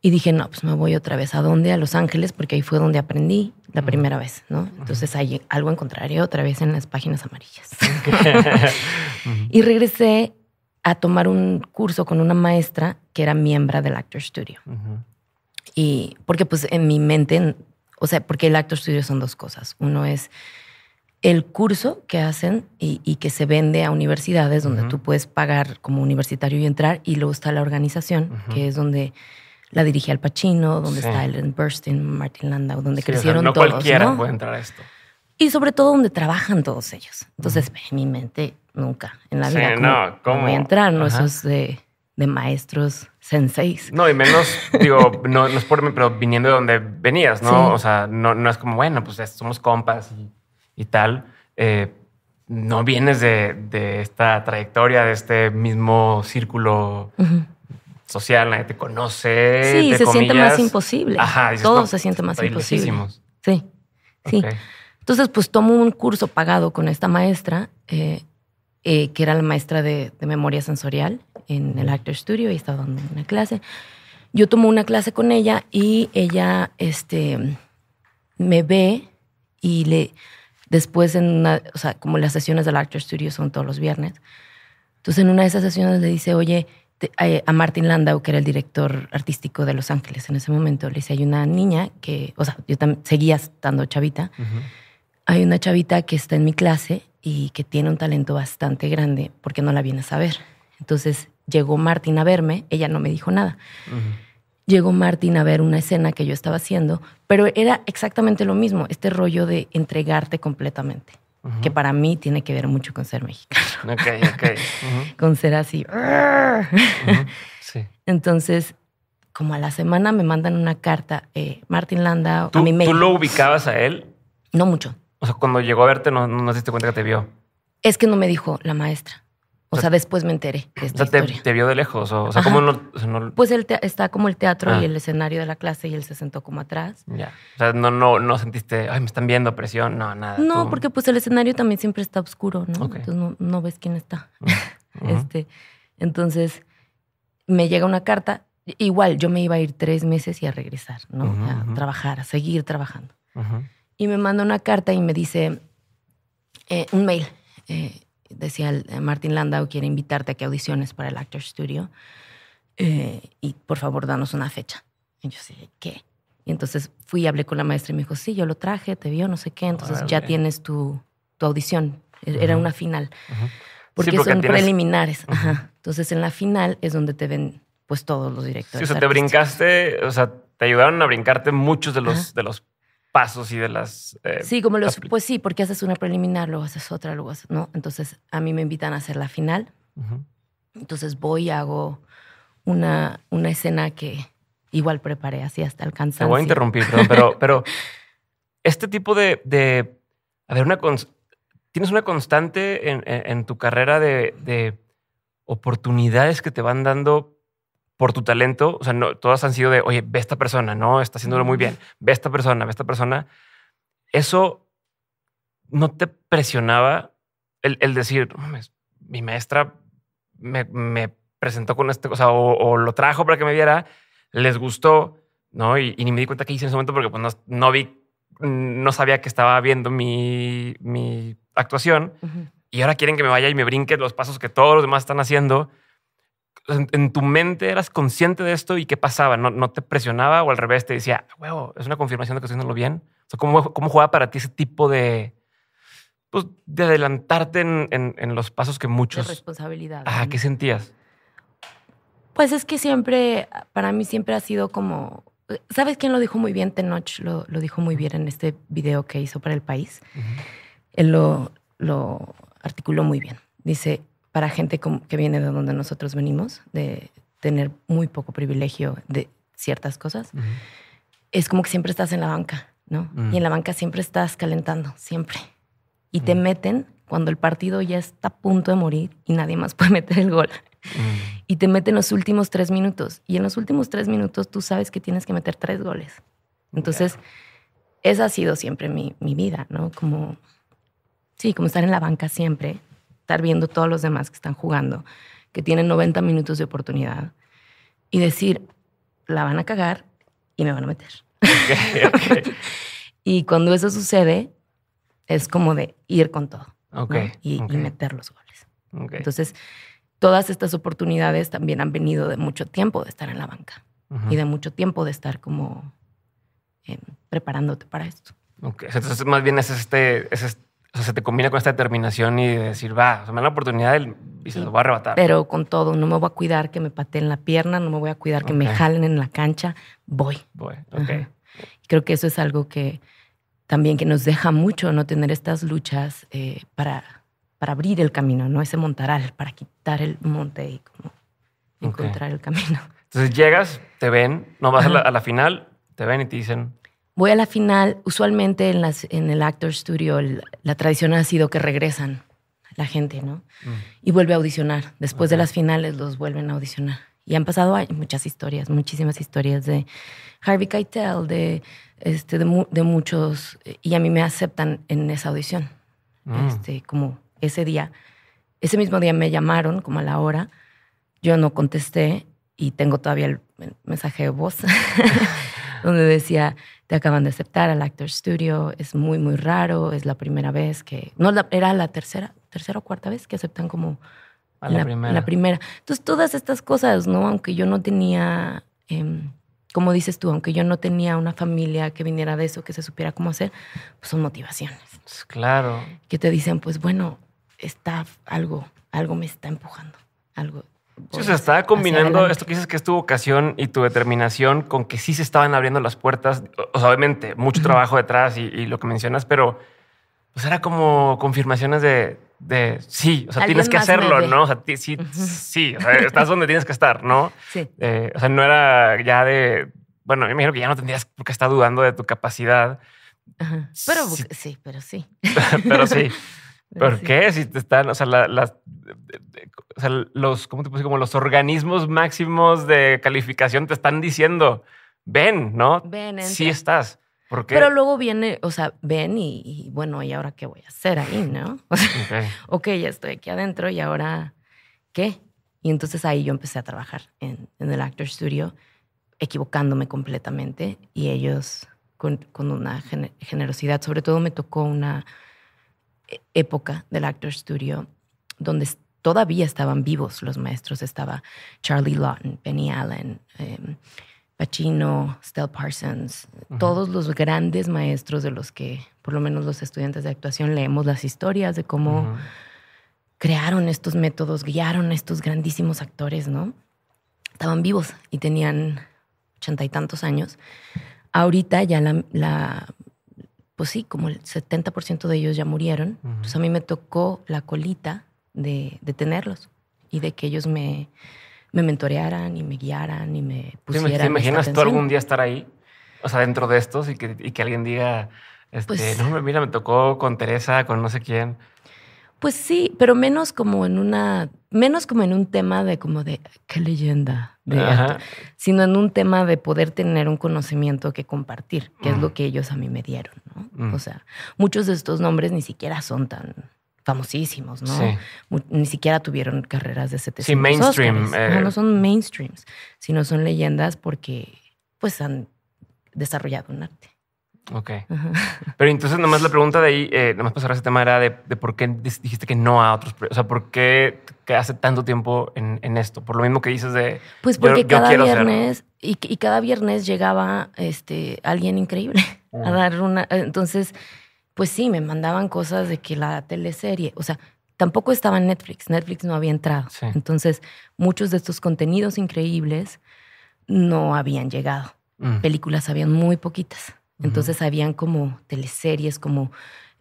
Y dije, no, pues me voy otra vez. ¿A dónde? A Los Ángeles, porque ahí fue donde aprendí la primera vez, ¿no? Entonces hay algo contrario otra vez en las páginas amarillas. [LAUGHS] y regresé a tomar un curso con una maestra que era miembro del Actor Studio. Y porque pues en mi mente, o sea, porque el Actor Studio son dos cosas. Uno es el curso que hacen y, que se vende a universidades donde tú puedes pagar como universitario y entrar. Y luego está la organización, que es donde la dirigí Al Pachino, donde está Ellen Burstyn, Martin Landau, donde crecieron no todos. no cualquiera puede entrar a esto. Y sobre todo donde trabajan todos ellos. Entonces, en mi mente, nunca en la vida. no, ¿cómo? entrar? No, esos de, maestros senseis. No, y menos, [LAUGHS] digo, no, no, es por mí, pero viniendo de donde venías, ¿no? O sea, no, no, es como, bueno, pues somos compas y, tal. Eh, no vienes de, de, esta trayectoria, de este mismo círculo social, nadie te conoce. Sí, se siente más imposible. Ajá, todo se siente más imposible. Sí, sí. Entonces, pues tomo un curso pagado con esta maestra, eh, eh, que era la maestra de, memoria sensorial en el Actor Studio y estaba dando una clase. Yo tomo una clase con ella y ella este, me ve y le después en una, o sea, como las sesiones del Actor Studio son todos los viernes. Entonces en una de esas sesiones le dice, oye, eh, a Martin Landau, que era el director artístico de Los Ángeles en ese momento, le dice, hay una niña que, o sea, yo seguía estando chavita, hay una chavita que está en mi clase y que tiene un talento bastante grande, porque no la vienes a ver? Entonces llegó Martin a verme, ella no me dijo nada. Llegó Martin a ver una escena que yo estaba haciendo, pero era exactamente lo mismo, este rollo de entregarte completamente que para mí tiene que ver mucho con ser mexicano. Ok, ok. [LAUGHS] con ser así. [LAUGHS] sí. Entonces, como a la semana me mandan una carta, eh, Martin Landa, a mi mail. ¿Tú lo ubicabas a él? No mucho. O sea, cuando llegó a verte, no, no, diste cuenta que te vio. Es que no me dijo la maestra. O sea, después me enteré. De esta o te, vio de lejos. O, sea, ¿cómo no, Pues está como el teatro y ah. el escenario de la clase y él se sentó como atrás. Ya. O sea, no, no, no sentiste, ay, me están viendo, presión, no, nada. No, porque pues el escenario también siempre está oscuro, ¿no? Entonces no, ves quién está. Mm, [LAUGHS] este, entonces me llega una carta. Igual, yo me iba a ir tres meses y a regresar, ¿no? A trabajar, a seguir trabajando. Y me manda una carta y me dice eh, un mail. Eh, decía eh, Martin Landau, quiere invitarte a que audiciones para el Actor Studio eh, y por favor danos una fecha. Y yo dije, ¿qué? Y entonces fui y hablé con la maestra y me dijo, sí, yo lo traje, te vio, no sé qué, entonces ya tienes tu, tu audición. E-, era una final. porque, son preliminares. Entonces en la final es donde te ven pues todos los directores. Sí, o sea, te brincaste, o sea, te ayudaron a brincarte muchos de los, de los pasos y de las... Eh, sí, como los... Pues sí, porque haces una preliminar, luego haces otra, luego haces... No, entonces a mí me invitan a hacer la final. Entonces voy y hago una, una escena que igual preparé así hasta alcanzar voy a interrumpir, pero, [LAUGHS] pero este tipo de, de... a ver, una tienes una constante en, en tu carrera de, de oportunidades que te van dando por tu talento, o sea, no, todas han sido de, oye, ve esta persona, no, está haciéndolo muy bien, ve esta persona, ve esta persona. Eso no te presionaba el, decir, mi maestra me, presentó con este, cosa o, lo trajo para que me viera, les gustó, ¿no? Y, ni me di cuenta que hice en ese momento porque pues no, vi, no sabía que estaba viendo mi, actuación. Y ahora quieren que me vaya y me brinque los pasos que todos los demás están haciendo en, tu mente eras consciente de esto y qué pasaba? ¿No, te presionaba o al revés te decía, huevo, es una confirmación de que estoy lo bien? O ¿cómo, jugaba para ti ese tipo de, pues, de adelantarte en, los pasos que muchos. De responsabilidad. ¿qué sentías? Pues es que siempre, para mí siempre ha sido como. ¿Sabes quién lo dijo muy bien? Tenoch lo, dijo muy bien en este video que hizo para el país. Él lo articuló muy bien. Dice: para gente que viene de donde nosotros venimos, de tener muy poco privilegio de ciertas cosas, es como que siempre estás en la banca, ¿no? Mm. Y en la banca siempre estás calentando, siempre. Y te mm. meten cuando el partido ya está a punto de morir y nadie más [LAUGHS] puede meter el gol. Mm. Y te meten los últimos tres minutos. Y en los últimos tres minutos tú sabes que tienes que meter tres goles. Entonces, esa ha sido siempre mi, mi vida, ¿no? Como, sí, como estar en la banca siempre estar viendo todos los demás que están jugando, que tienen 90 minutos de oportunidad, y decir, la van a cagar y me van a meter. [LAUGHS] y cuando eso sucede, es como de ir con todo y, meter los goles. Entonces, todas estas oportunidades también han venido de mucho tiempo de estar en la banca y de mucho tiempo de estar como em, preparándote para esto. Entonces, más bien es este, este o sea, se te combina con esta determinación y decir, va, o sea, me da la oportunidad y se lo voy a arrebatar. Pero con todo, no me voy a cuidar que me pateen la pierna, no me voy a cuidar que me jalen en la cancha, voy. Voy, okay. Creo que eso es algo que también que nos deja mucho, no tener estas luchas eh, para, para abrir el camino, no ese montaral, para quitar el monte y como encontrar el camino. Entonces llegas, te ven, no vas a la final, te ven y te dicen, voy a la final, usualmente en, las, en el Actor Studio la tradición ha sido que regresan la gente, ¿no? Mm. Y vuelve a audicionar. Después de las finales los vuelven a audicionar. Y han pasado hay muchas historias, muchísimas historias de Harvey Keitel, de, este, de, muchos. Y a mí me aceptan en esa audición. Mm. Este, como ese día. Ese mismo día me llamaron, como a la hora. Yo no contesté y tengo todavía el mensaje de voz. [LAUGHS] donde decía, te acaban de aceptar al Actor Studio, es muy, muy raro, es la primera vez que, no, era la tercera, tercera o cuarta vez que aceptan como a la, primera. Entonces, todas estas cosas, ¿no? Aunque yo no tenía, em, como dices tú, aunque yo no tenía una familia que viniera de eso, que se supiera cómo hacer, pues son motivaciones. Pues, claro. Que te dicen, pues bueno, está algo, algo me está empujando, algo. Sí, estaba combinando esto que dices que es tu vocación y tu determinación con que sí se estaban abriendo las puertas. obviamente, mucho trabajo detrás y, lo que mencionas, pero pues era como confirmaciones de, de sí, o sea, tienes que hacerlo, ¿no? O sea, sí, sí, estás donde tienes que estar, ¿no? Sí. Eh, o sea, no era ya de, bueno, me imagino que ya no tendrías porque está dudando de tu capacidad. Pero sí, pero sí. [LAUGHS] pero sí. [LAUGHS] ¿Por qué? Si te están, o sea, las, o sea, los, ¿cómo te puse? Como los organismos máximos de calificación te están diciendo, ven, ¿no? Ven, Sí estás. ¿Por qué? Pero luego viene, o sea, ven y, bueno, ¿y ahora qué voy a hacer ahí, no? [LAUGHS] O sea, okay. ok, ya estoy aquí adentro y ahora, ¿qué? Y entonces ahí yo empecé a trabajar en, en el Actor Studio, equivocándome completamente y ellos con una generosidad. Sobre todo me tocó una época del Actor Studio, donde todavía estaban vivos los maestros. Estaba Charlie Lawton, Penny Allen, em, Pacino, Stell Parsons, todos los grandes maestros de los que, por lo menos los estudiantes de actuación, leemos las historias de cómo crearon estos métodos, guiaron a estos grandísimos actores, ¿no? Estaban vivos y tenían ochenta y tantos años. Ahorita ya la pues sí, como el 70% de ellos ya murieron. pues a mí me tocó la colita de, tenerlos y de que ellos me, mentorearan y me guiaran y me pusieran. ¿Te imaginas tú algún día estar ahí? O sea, dentro de estos y que, alguien diga, este, pues mira, me tocó con Teresa, con no sé quién. Pues sí, pero menos como en una, menos como en un tema de como de qué leyenda, de sino en un tema de poder tener un conocimiento que compartir, que es lo mm. que ellos a mí me dieron, ¿no? Mm. O sea, muchos de estos nombres ni siquiera son tan famosísimos, ¿no? Ni siquiera tuvieron carreras de 700 Sí, mainstream. No, eh. no son mainstreams, sino son leyendas porque pues han desarrollado un arte. Ok. Pero entonces, nomás la pregunta de ahí, eh, nomás pasar a ese tema, era de, por qué dijiste que no a otros. O sea, ¿por qué quedaste hace tanto tiempo en, en, esto? Por lo mismo que dices de. Pues porque cada viernes, y, cada viernes llegaba este, alguien increíble mm. a dar una. Entonces, pues sí, me mandaban cosas de que la teleserie. O sea, tampoco estaba en Netflix. Netflix no había entrado. Entonces, muchos de estos contenidos increíbles no habían llegado. Mm. Películas habían muy poquitas. Entonces habían como teleseries, como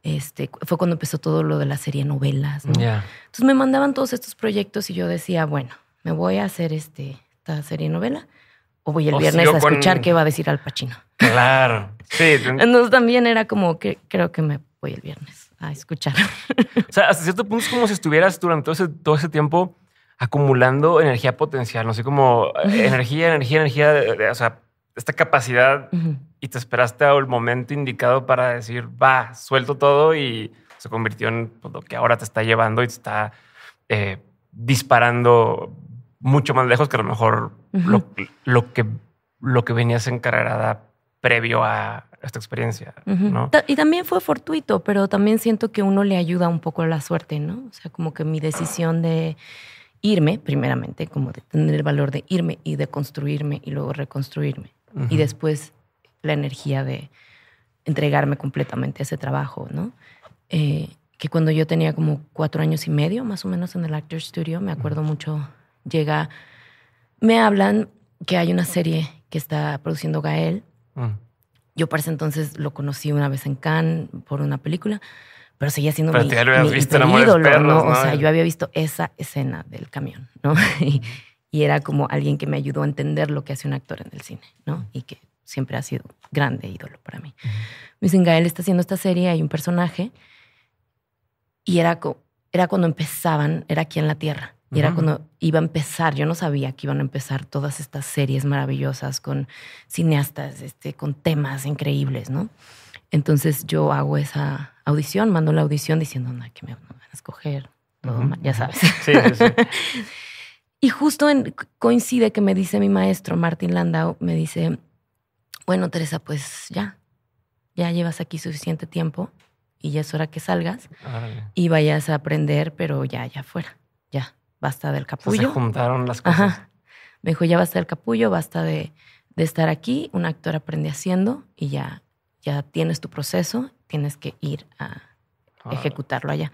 este, fue cuando empezó todo lo de la serie novelas. Entonces me mandaban todos estos proyectos y yo decía, bueno, me voy a hacer este, esta serie novela o voy el viernes a escuchar qué va a decir Al Pacino. Claro, sí. [LAUGHS] Entonces también era como que creo que me voy el viernes a escuchar. o sea, hasta cierto punto es como si estuvieras durante todo ese, todo ese tiempo acumulando energía potencial, no sé, como eh, energía, energía, energía, eh, o sea, esta capacidad y te esperaste al momento indicado para decir, va, suelto todo y se convirtió en pues, lo que ahora te está llevando y te está eh, disparando mucho más lejos que a lo mejor lo, que, lo que venías encargarada previo a esta experiencia. Y también fue fortuito, pero también siento que uno le ayuda un poco a la suerte, ¿no? O sea, como que mi decisión de irme, primeramente, como de tener el valor de irme y de construirme y luego reconstruirme y después la energía de entregarme completamente a ese trabajo, ¿no? Eh, que cuando yo tenía como cuatro años y medio, más o menos en el Actor Studio, me acuerdo mucho, llega, me hablan que hay una serie que está produciendo Gael. Mm. Yo para ese entonces lo conocí una vez en Cannes por una película, pero seguía siendo pero mi, ya ídolo, ¿no? O sea, yo había visto esa escena del camión, ¿no? [LAUGHS] y era como alguien que me ayudó a entender lo que hace un actor en el cine, ¿no? Y que siempre ha sido grande ídolo para mí. Me dicen, Gael está haciendo esta serie, hay un personaje, y era, era cuando empezaban, era aquí en la Tierra, y era cuando iba a empezar, yo no sabía que iban a empezar todas estas series maravillosas con cineastas, este, con temas increíbles, ¿no? Entonces yo hago esa audición, mando la audición diciendo, no, que me van a escoger, todo ya sabes. sí, sí. [LAUGHS] Y justo coincide que me dice mi maestro, Martin Landau, me dice, bueno, Teresa, pues ya, ya llevas aquí suficiente tiempo y ya es hora que salgas y vayas a aprender, pero ya, ya fuera, ya, basta del capullo. se juntaron las cosas. Me dijo, ya basta del capullo, basta de, de estar aquí, un actor aprende haciendo y ya, ya tienes tu proceso, tienes que ir a ejecutarlo allá.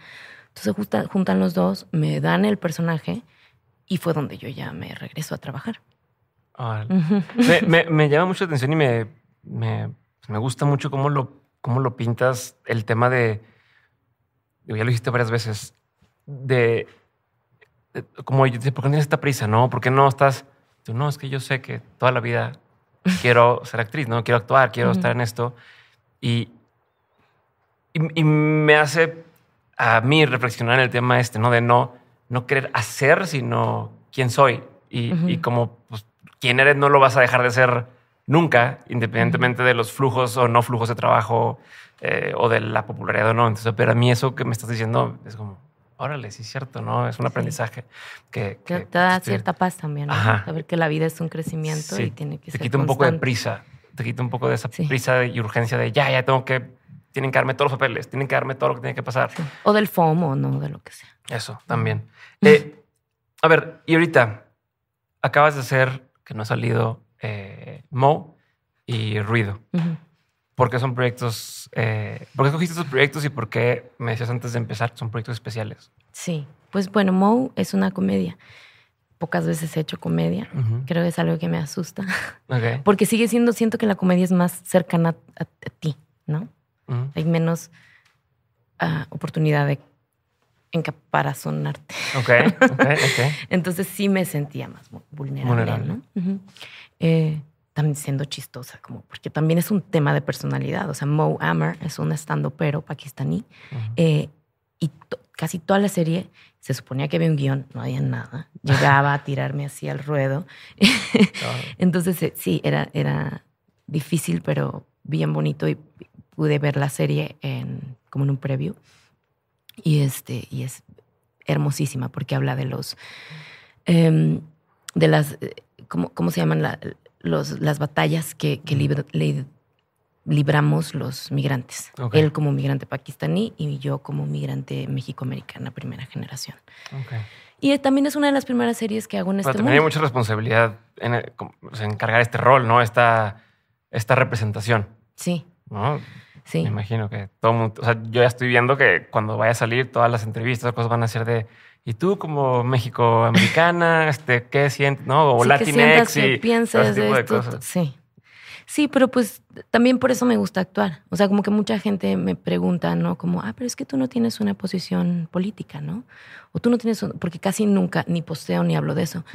Entonces juntan los dos, me dan el personaje y fue donde yo ya me regreso a trabajar. me, llama mucho la atención y me, pues me, gusta mucho cómo lo, cómo lo pintas el tema de, ya lo dijiste varias veces, de, cómo como, ¿por qué no tienes esta prisa? ¿No? ¿Por qué no estás? Tú, no, es que yo sé que toda la vida [LAUGHS] quiero ser actriz, ¿no? Quiero actuar, quiero estar en esto. Y, y, y, me hace a mí reflexionar en el tema este, ¿no? De no no querer hacer, sino quién soy. Y, como pues, quién eres no lo vas a dejar de ser nunca, independientemente de los flujos o no flujos de trabajo eh, o de la popularidad o no. Entonces, pero a mí eso que me estás diciendo es como, órale, sí es cierto, ¿no? Es un aprendizaje que, Te da pues, cierta paz también, Saber que la vida es un crecimiento y tiene que ser Te quita un poco de prisa, te quita un poco de esa prisa y urgencia de ya, ya tengo que tienen que darme todos los papeles, tienen que darme todo lo que tiene que pasar. O del FOMO, no, de lo que sea. Eso también. Eh, a ver, y ahorita acabas de hacer que no ha salido eh, Mo y Ruido. ¿Por qué son proyectos? Eh, ¿Por qué escogiste esos proyectos y por qué me decías antes de empezar son proyectos especiales? Sí, pues bueno, Mo es una comedia. Pocas veces he hecho comedia. Creo que es algo que me asusta. [LAUGHS] Porque sigue siendo, siento que la comedia es más cercana a ti, ¿no? Hay menos ah, oportunidad de encaparazonarte. Ok, [LAUGHS] ok, ok. Entonces sí me sentía más vulnerable, ¿no? Eh, también siendo chistosa, como porque también es un tema de personalidad. O sea, Mo Ammer es un estando pero pakistaní eh, y casi toda la serie se suponía que había un guión, no había nada. Llegaba a tirarme así al ruedo. [LAUGHS] [LAUGHS] Entonces, eh, sí, era, era difícil, pero bien bonito y pude ver la serie en, como en un preview. Y, este, y es hermosísima porque habla de los. Em, de las. Eh, ¿cómo, ¿Cómo, se llaman las batallas que, que libramos los migrantes? Él como migrante pakistaní y yo como migrante mexicoamericana, primera generación. Y eh, también es una de las primeras series que hago en este hay mucha responsabilidad en, encargar este rol, ¿no? Esta, esta representación. Sí. ¿no? Me imagino que todo mundo, o sea, yo ya estoy viendo que cuando vaya a salir todas las entrevistas cosas van a ser de ¿Y tú como México-americana, [LAUGHS] este, qué sientes? No, o sí, que y de esto, Sí. Sí, pero pues también por eso me gusta actuar. O sea, como que mucha gente me pregunta, ¿no? Como, ah, pero es que tú no tienes una posición política, ¿no? O tú no tienes, porque casi nunca ni posteo ni hablo de eso.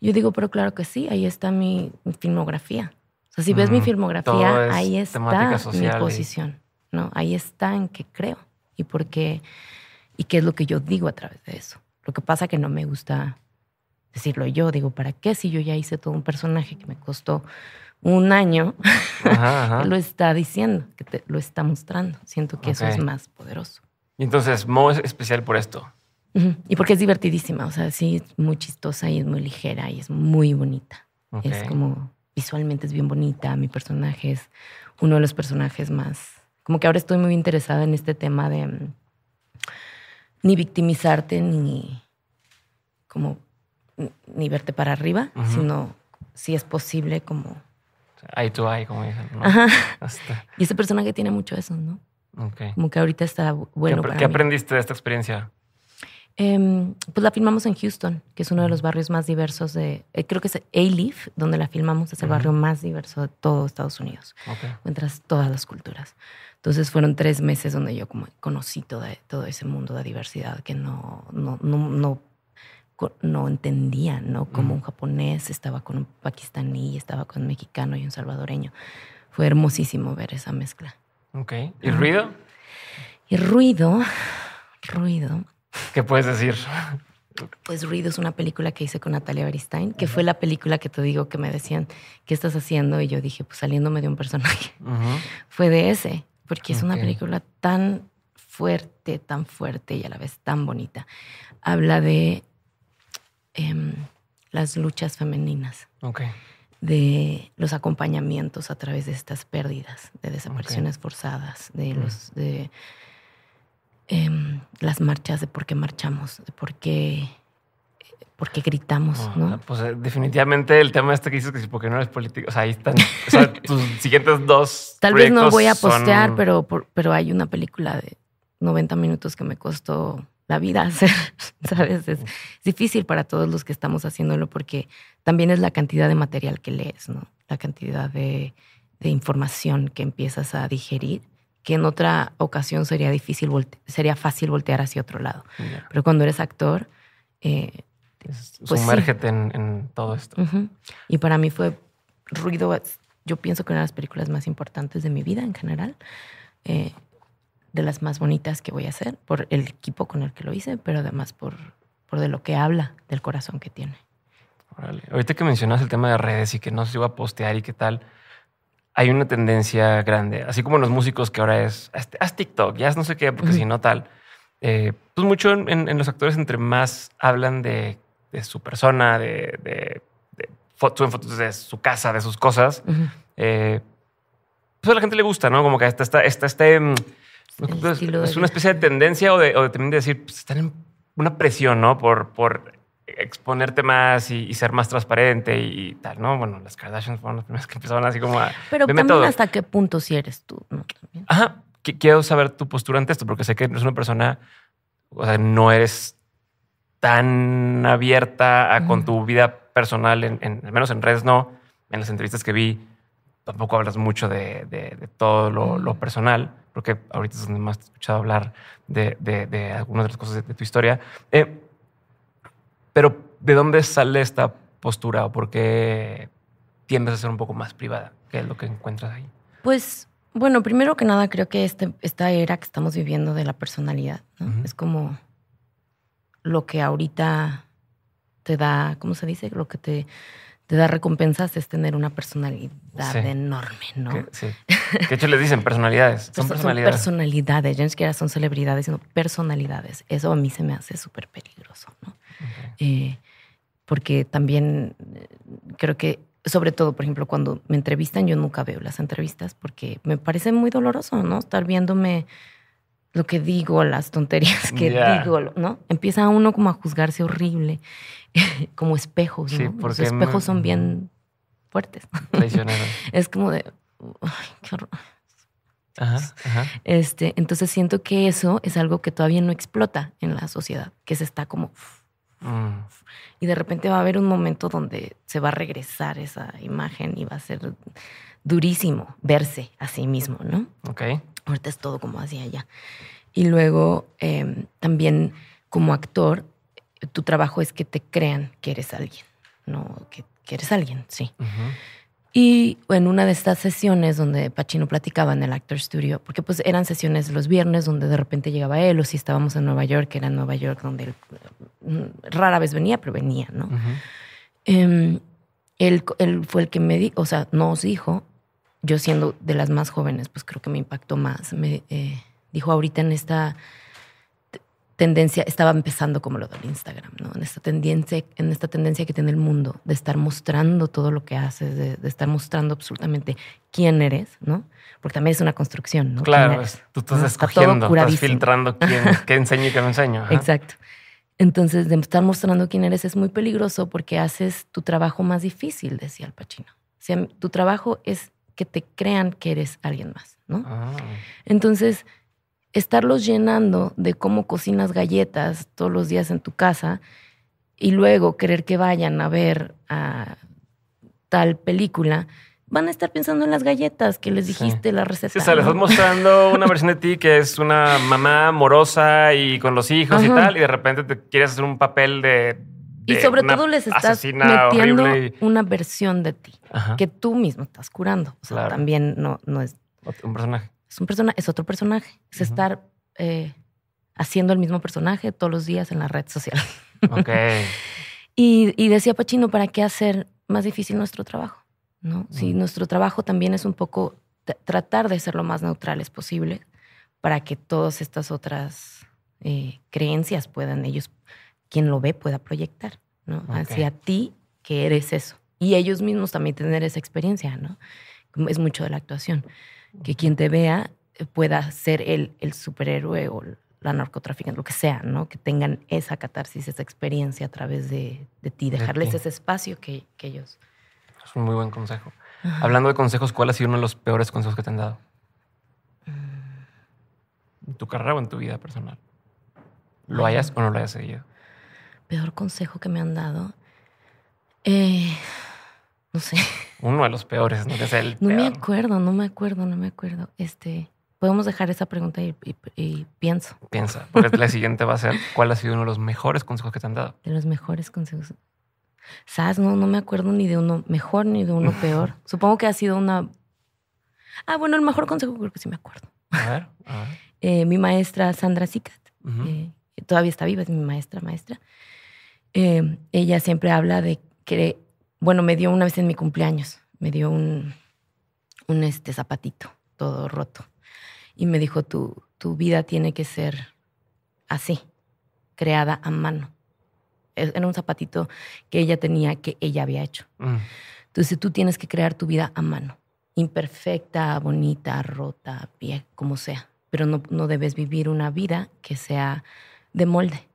Yo digo, pero claro que sí, ahí está mi filmografía sea, si ves mi mm, filmografía, ahí está mi posición. ¿no? Ahí está en qué creo y por qué y qué es lo que yo digo a través de eso. Lo que pasa que no me gusta decirlo yo, digo, ¿para qué si yo ya hice todo un personaje que me costó un año? [LAUGHS] lo está diciendo, que te, lo está mostrando. Siento que eso es más poderoso. Y entonces, Mo es especial por esto. Y porque es divertidísima, o sea, sí, es muy chistosa y es muy ligera y es muy bonita. Es como visualmente es bien bonita, mi personaje es uno de los personajes más... Como que ahora estoy muy interesada en este tema de mm, ni victimizarte ni como ni verte para arriba, sino si es posible como... Eye to eye, como dicen. Y ese personaje tiene mucho eso, ¿no? Como que ahorita está bueno. ¿Qué, para ¿qué aprendiste de esta experiencia? Em, pues la filmamos en Houston, que es uno de los barrios más diversos de. Eh, creo que es A-Leaf, donde la filmamos, es el barrio más diverso de todo Estados Unidos. Okay. todas las culturas. Entonces fueron tres meses donde yo como conocí todo, ese mundo de diversidad que no, no, no, no, entendía, ¿no? Como un japonés estaba con un pakistaní, estaba con un mexicano y un salvadoreño. Fue hermosísimo ver esa mezcla. Ok. ¿Y ah. ruido? Y ruido, ruido. ¿Qué puedes decir? Pues Ruido es una película que hice con Natalia Beristain que fue la película que te digo que me decían, ¿qué estás haciendo? Y yo dije, pues saliéndome de un personaje. Fue de ese, porque es una película tan fuerte, tan fuerte y a la vez tan bonita. Habla de em, las luchas femeninas. Okay. De los acompañamientos a través de estas pérdidas, de desapariciones forzadas, de mm. los. de em, las marchas, de por qué marchamos, de por qué, por gritamos, ¿no? Ah, pues eh, definitivamente el tema este que dices que por porque no eres político, o sea, ahí están, [LAUGHS] tus siguientes dos. Tal vez no voy a postear, pero, pero hay una película de 90 minutos que me costó la vida [LAUGHS] hacer, ¿sabes? Es, difícil para todos los que estamos haciéndolo porque también es la cantidad de material que lees, ¿no? La cantidad de, de información que empiezas a digerir que en otra ocasión sería difícil, sería fácil voltear hacia otro lado. Pero cuando eres actor, eh, pues sumérgete en, todo esto. Y para mí fue ruido, yo pienso que una de las películas más importantes de mi vida en general, eh, de las más bonitas que voy a hacer, por el equipo con el que lo hice, pero además por, por de lo que habla, del corazón que tiene. Ahorita que mencionas el tema de redes y que no se iba a postear y qué tal, hay una tendencia grande, así como los músicos que ahora es, haz, TikTok, ya no sé qué, porque si no tal. Eh, pues mucho en, los actores entre más hablan de, su persona, de, fotos, de su casa, de sus cosas, eh, pues a la gente le gusta, ¿no? Como que está está está este... Mm, es, una especie de tendencia o de, también de decir, pues, están en una presión, ¿no? por exponerte más y, ser más transparente y, tal, ¿no? Bueno, las Kardashians fueron las primeras que empezaron así como a... Pero también hasta qué punto si eres tú, ¿no? Ajá, quiero saber tu postura ante esto, porque sé que no eres una persona, o sea, no eres tan abierta a, con tu vida personal, en, al menos en redes no, en las entrevistas que vi, tampoco hablas mucho de, todo lo, personal, porque ahorita es donde más te he escuchado hablar de, algunas de las cosas de, tu historia. Eh, pero ¿de dónde sale esta postura o por qué tiendes a ser un poco más privada? ¿Qué es lo que encuentras ahí? Pues bueno, primero que nada creo que este, esta era que estamos viviendo de la personalidad es como lo que ahorita te da, ¿cómo se dice? Lo que te te da recompensas es tener una personalidad enorme, ¿no? sí. [LAUGHS] de hecho les dicen personalidades. Son, personalidades. Son personalidades. Ya ni siquiera son celebridades, sino personalidades. Eso a mí se me hace súper peligroso, ¿no? Eh, porque también eh, creo que, sobre todo, por ejemplo, cuando me entrevistan, yo nunca veo las entrevistas porque me parece muy doloroso, ¿no? Estar viéndome lo que digo, las tonterías que digo, ¿no? Empieza uno como a juzgarse horrible, [LAUGHS] como espejos, sí, ¿no? Los espejos son bien fuertes. [LAUGHS] es como de, qué horror. Ajá, Este, entonces siento que eso es algo que todavía no explota en la sociedad, que se está como... Mm. Y de repente va a haber un momento donde se va a regresar esa imagen y va a ser durísimo verse a sí mismo, ¿no? Ok todo como hacía allá. Y luego em, también como actor, tu trabajo es que te crean que eres alguien, ¿no? Que, eres alguien, sí. Y en una de estas sesiones donde pachino platicaba en el Actor Studio, porque pues eran sesiones los viernes donde de repente llegaba él, o si estábamos en Nueva York, que era Nueva York donde él mm, rara vez venía, pero venía, ¿no? Em, él, fue el que me o sea, nos dijo yo siendo de las más jóvenes, pues creo que me impactó más. Me eh, dijo ahorita en esta tendencia, estaba empezando como lo del Instagram, ¿no? En esta tendencia, en esta tendencia que tiene el mundo de estar mostrando todo lo que haces, de, estar mostrando absolutamente quién eres, ¿no? Porque también es una construcción, ¿no? Claro, tú estás escogiendo, estás filtrando quién, [LAUGHS] qué enseño y qué no enseño. Exacto. Entonces, de estar mostrando quién eres es muy peligroso porque haces tu trabajo más difícil, decía el pachino. O sea, tu trabajo es que te crean que eres alguien más, ¿no? Ah. Entonces, estarlos llenando de cómo cocinas galletas todos los días en tu casa y luego querer que vayan a ver a tal película, van a estar pensando en las galletas que les dijiste la receta. o sea, les estás mostrando una versión de ti que es una mamá amorosa y con los hijos y tal, y de repente te quieres hacer un papel de y sobre todo les estás metiendo una versión de ti que tú mismo estás curando. O sea, también no, no es. Un personaje. Es un es otro personaje. Es estar eh, haciendo el mismo personaje todos los días en la red social. Ok. [LAUGHS] y, y, decía Pachino, ¿para qué hacer más difícil nuestro trabajo? ¿No? Si mm. nuestro trabajo también es un poco tratar de ser lo más neutrales posible para que todas estas otras eh, creencias puedan ellos quien lo ve pueda proyectar, ¿no? Hacia ti que eres eso. Y ellos mismos también tener esa experiencia, ¿no? Es mucho de la actuación. Que quien te vea pueda ser el, superhéroe o la narcotraficante, lo que sea, ¿no? Que tengan esa catarsis, esa experiencia a través de, ti, dejarles ese espacio que, ellos. Es un muy buen consejo. Hablando de consejos, ¿cuál ha sido uno de los peores consejos que te han dado? Mm. ¿En tu carrera o en tu vida personal? ¿Lo hayas o no lo hayas seguido? peor consejo que me han dado. Eh, no sé. Uno de los peores, no No me acuerdo, no me acuerdo, no me acuerdo. Este, podemos dejar esa pregunta y, pienso. Piensa, porque la siguiente va a ser cuál ha sido uno de los mejores consejos que te han dado. De los mejores consejos. Sabes, no, no me acuerdo ni de uno mejor ni de uno [LAUGHS] peor. Supongo que ha sido una. Ah, bueno, el mejor consejo creo que sí me acuerdo. A ver, eh, mi maestra Sandra Sicat, eh, todavía está viva, es mi maestra, maestra. Em, ella siempre habla de que, bueno, me dio una vez en mi cumpleaños, me dio un, un este zapatito todo roto y me dijo, tu, tu vida tiene que ser así, creada a mano. E, era un zapatito que ella tenía, que ella había hecho. Mm. Entonces tú tienes que crear tu vida a mano, imperfecta, bonita, rota, pie, como sea, pero no, no debes vivir una vida que sea de molde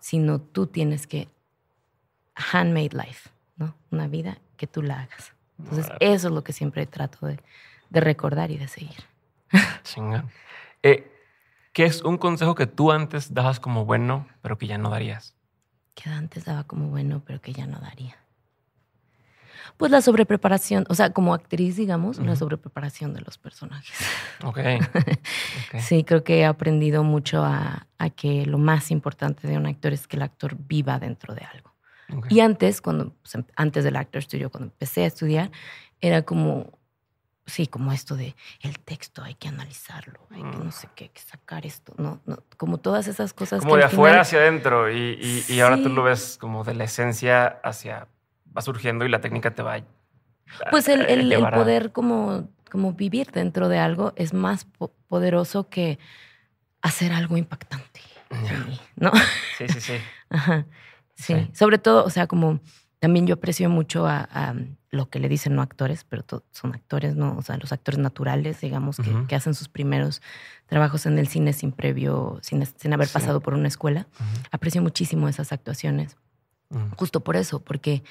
sino tú tienes que handmade life, ¿no? Una vida que tú la hagas. Entonces, eso es lo que siempre trato de, recordar y de seguir. [LAUGHS] Chinga. Eh, ¿Qué es un consejo que tú antes dabas como bueno, pero que ya no darías? Que antes daba como bueno, pero que ya no daría pues la sobrepreparación, o sea, como actriz, digamos, la sobrepreparación de los personajes. Ok. [LAUGHS] okay. sí, creo que he aprendido mucho a, que lo más importante de un actor es que el actor viva dentro de algo. Y antes, cuando, pues, em, antes del Actor estudio cuando empecé a estudiar, era como, sí, como esto de el texto, hay que analizarlo, hay que no sé qué, hay que sacar esto, no, no como todas esas cosas. Como de afuera hacia adentro y, y, ahora tú lo ves como de la esencia hacia va surgiendo y la técnica te va Pues el, eh, el, poder como, como vivir dentro de algo es más poderoso que hacer algo impactante. Sí, ¿No? Sí, sí, sí. [LAUGHS] Ajá. Sí. Sobre todo, o sea, como también yo aprecio mucho a, lo que le dicen no actores, pero son actores, ¿no? O sea, los actores naturales, digamos, que, hacen sus primeros trabajos en el cine sin previo, sin, haber pasado por una escuela. Aprecio muchísimo esas actuaciones. Mm. Justo por eso, porque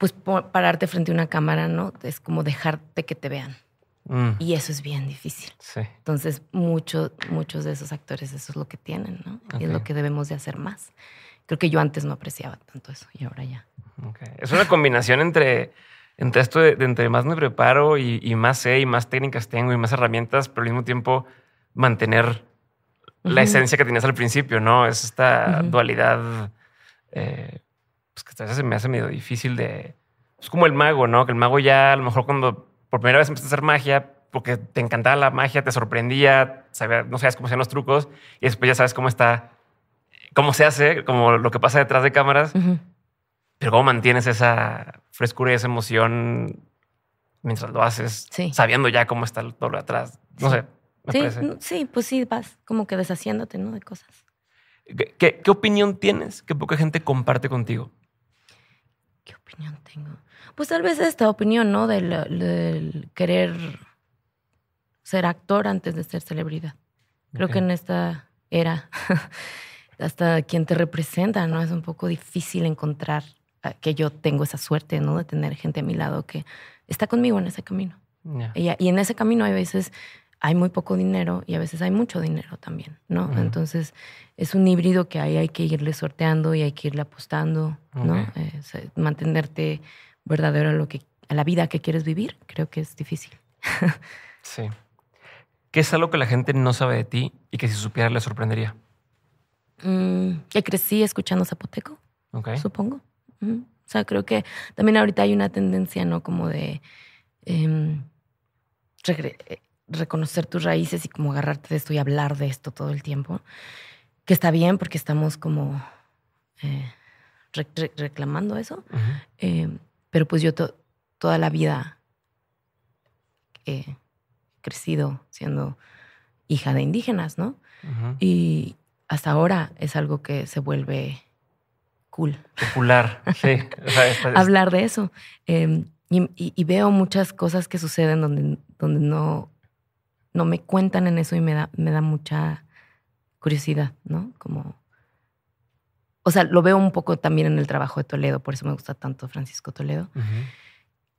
pues pararte frente a una cámara, ¿no? Es como dejarte que te vean. Mm. Y eso es bien difícil. Sí. Entonces, muchos, muchos de esos actores, eso es lo que tienen, ¿no? Y es lo que debemos de hacer más. Creo que yo antes no apreciaba tanto eso y ahora ya. Es una combinación entre, entre esto de, entre más me preparo y, más sé y más técnicas tengo y más herramientas, pero al mismo tiempo mantener la esencia que tenías al principio, ¿no? Es esta dualidad eh, pues, que a veces me hace medio difícil de... Es pues, como el mago, ¿no? Que el mago ya a lo mejor cuando por primera vez empezaste a hacer magia, porque te encantaba la magia, te sorprendía, sabía, no sabías cómo hacían los trucos y después ya sabes cómo está, cómo se hace, como lo que pasa detrás de cámaras. Pero cómo mantienes esa frescura y esa emoción mientras lo haces, sabiendo ya cómo está todo lo de atrás. No sé. sí, sí, pues sí, vas como que deshaciéndote ¿no? de cosas. ¿Qué, qué opinión tienes que poca gente comparte contigo? ¿Qué opinión tengo? Pues tal vez esta opinión, ¿no? Del, del querer ser actor antes de ser celebridad. Creo que en esta era, [LAUGHS] hasta quien te representa, ¿no? Es un poco difícil encontrar ah, que yo tengo esa suerte, ¿no? De tener gente a mi lado que está conmigo en ese camino. y, en ese camino hay veces hay muy poco dinero y a veces hay mucho dinero también, ¿no? Entonces es un híbrido que ahí hay, que irle sorteando y hay que irle apostando, ¿no? Eh, mantenerte verdadero a, lo que, a la vida que quieres vivir, creo que es difícil. [LAUGHS] sí. ¿Qué es algo que la gente no sabe de ti y que si supiera le sorprendería? Mm, que crecí escuchando zapoteco, supongo. O sea, creo que también ahorita hay una tendencia, ¿no? Como de... Em, reconocer tus raíces y como agarrarte de esto y hablar de esto todo el tiempo, que está bien porque estamos como eh, reclamando eso, eh, pero pues yo toda la vida he crecido siendo hija de indígenas, ¿no? Y hasta ahora es algo que se vuelve cool. Popular, sí. [LAUGHS] Hablar de eso. Em, y, veo muchas cosas que suceden donde, donde no no me cuentan en eso y me da, mucha curiosidad, ¿no? Como. O sea, lo veo un poco también en el trabajo de Toledo, por eso me gusta tanto Francisco Toledo.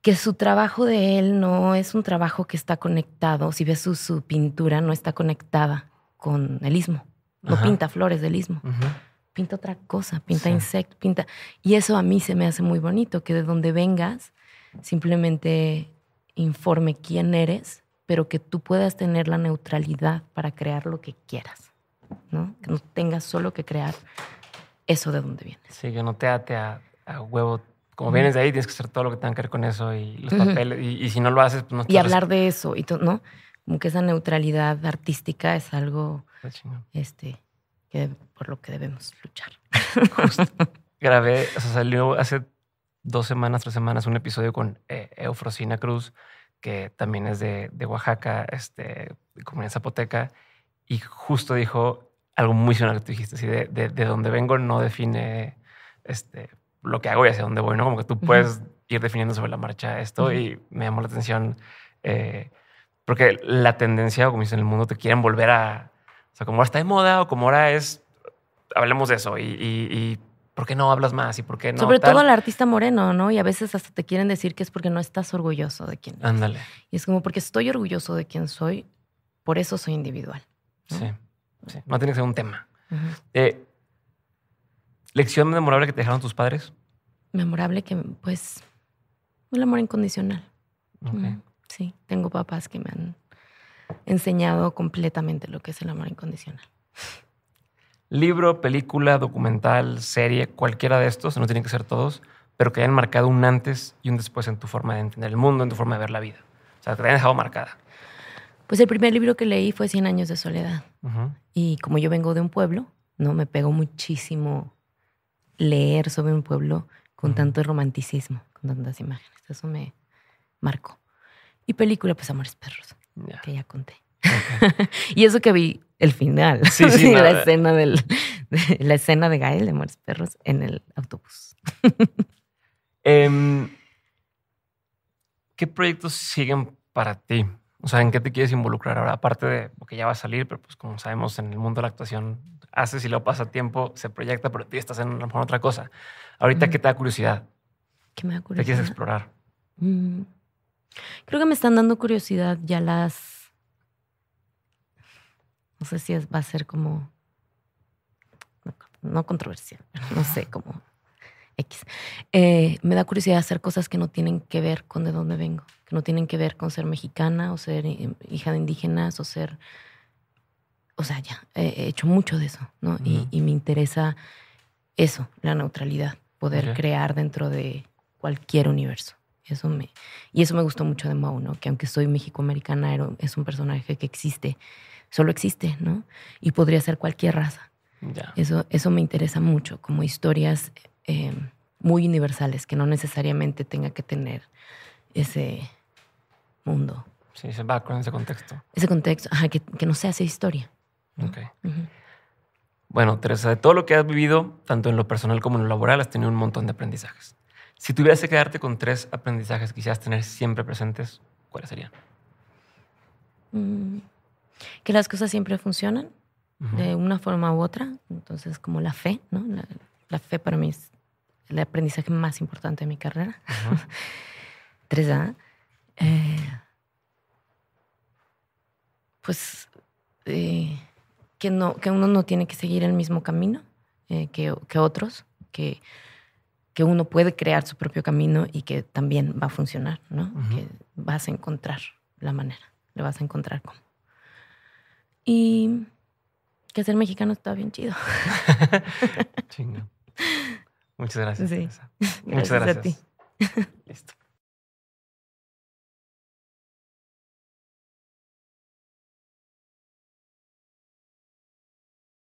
Que su trabajo de él no es un trabajo que está conectado. Si ves su, pintura, no está conectada con el istmo. No pinta flores del istmo. Pinta otra cosa, pinta insectos, pinta. Y eso a mí se me hace muy bonito, que de donde vengas, simplemente informe quién eres pero que tú puedas tener la neutralidad para crear lo que quieras, ¿no? Que no tengas solo que crear eso de donde vienes. Sí, que no te ate a, huevo. Como vienes de ahí, tienes que hacer todo lo que tenga que ver con eso y los papeles. Y, si no lo haces, pues no Y hablar de eso, y ¿no? Como que esa neutralidad artística es algo este, que, por lo que debemos luchar. Justo. [LAUGHS] Grabé, o sea, salió hace dos semanas, tres semanas, un episodio con eh, Eufrosina Cruz, que también es de, Oaxaca, este, de comunidad zapoteca, y justo dijo algo muy similar que tú dijiste, así de, de, dónde vengo no define este, lo que hago y hacia dónde voy, ¿no? Como que tú puedes ir definiendo sobre la marcha esto y me llamó la atención eh, porque la tendencia, como dicen en el mundo, te quieren volver a, o sea, como ahora está de moda o como ahora es, hablemos de eso y ¿por qué no hablas más? ¿Y por qué no? Sobre todo al artista moreno, ¿no? Y a veces hasta te quieren decir que es porque no estás orgulloso de quién eres. Ándale. Y es como porque estoy orgulloso de quién soy, por eso soy individual. Sí, sí, No tiene que ser un tema. Eh, ¿Lección memorable que te dejaron tus padres? Memorable que, pues, el amor incondicional. Sí, tengo papás que me han enseñado completamente lo que es el amor incondicional libro, película, documental, serie, cualquiera de estos, no tienen que ser todos, pero que hayan marcado un antes y un después en tu forma de entender el mundo, en tu forma de ver la vida. O sea, que te hayan dejado marcada. Pues el primer libro que leí fue Cien años de soledad. Y como yo vengo de un pueblo, ¿no? Me pegó muchísimo leer sobre un pueblo con tanto romanticismo, con tantas imágenes. Eso me marcó. Y película, pues Amores Perros, que ya conté. [LAUGHS] y eso que vi el final. Sí, sí, [LAUGHS] la, escena de, la escena de Gael de Muertes Perros en el autobús. Em, ¿Qué proyectos siguen para ti? O sea, ¿en qué te quieres involucrar ahora? Aparte de, porque ya va a salir, pero pues como sabemos, en el mundo de la actuación haces y lo pasa tiempo, se proyecta, pero tú estás en, otra cosa. Ahorita, ¿qué mm. te da curiosidad? ¿Qué me da curiosidad? ¿Qué quieres explorar? Mm. Creo que me están dando curiosidad ya las no sé si va a ser como, no, controversial controversial, no sé, como X. Eh, me da curiosidad hacer cosas que no tienen que ver con de dónde vengo, que no tienen que ver con ser mexicana o ser hija de indígenas o ser, o sea, ya, he hecho mucho de eso, ¿no? y, me interesa eso, la neutralidad, poder crear dentro de cualquier universo. Eso me, y eso me gustó mucho de Mau, ¿no? Que aunque soy mexicoamericana, es un personaje que existe solo existe, ¿no? Y podría ser cualquier raza. Eso, eso me interesa mucho, como historias eh, muy universales, que no necesariamente tenga que tener ese mundo. Sí, ese background, ese contexto. Ese contexto, ajá, que, no sea esa historia. Ok. Bueno, Teresa, de todo lo que has vivido, tanto en lo personal como en lo laboral, has tenido un montón de aprendizajes. Si tuvieras que quedarte con tres aprendizajes que quisieras tener siempre presentes, ¿cuáles serían? Mm que las cosas siempre funcionan de una forma u otra. Entonces, como la fe, ¿no? La, fe para mí es el aprendizaje más importante de mi carrera. [LAUGHS] Tres a eh, pues eh, que, no, que uno no tiene que seguir el mismo camino eh, que, otros, que, que uno puede crear su propio camino y que también va a funcionar, ¿no? Que vas a encontrar la manera, le vas a encontrar cómo. Y que ser mexicano está bien chido. [LAUGHS] Chingo. Muchas gracias. Sí. Muchas gracias. gracias. A ti. Listo.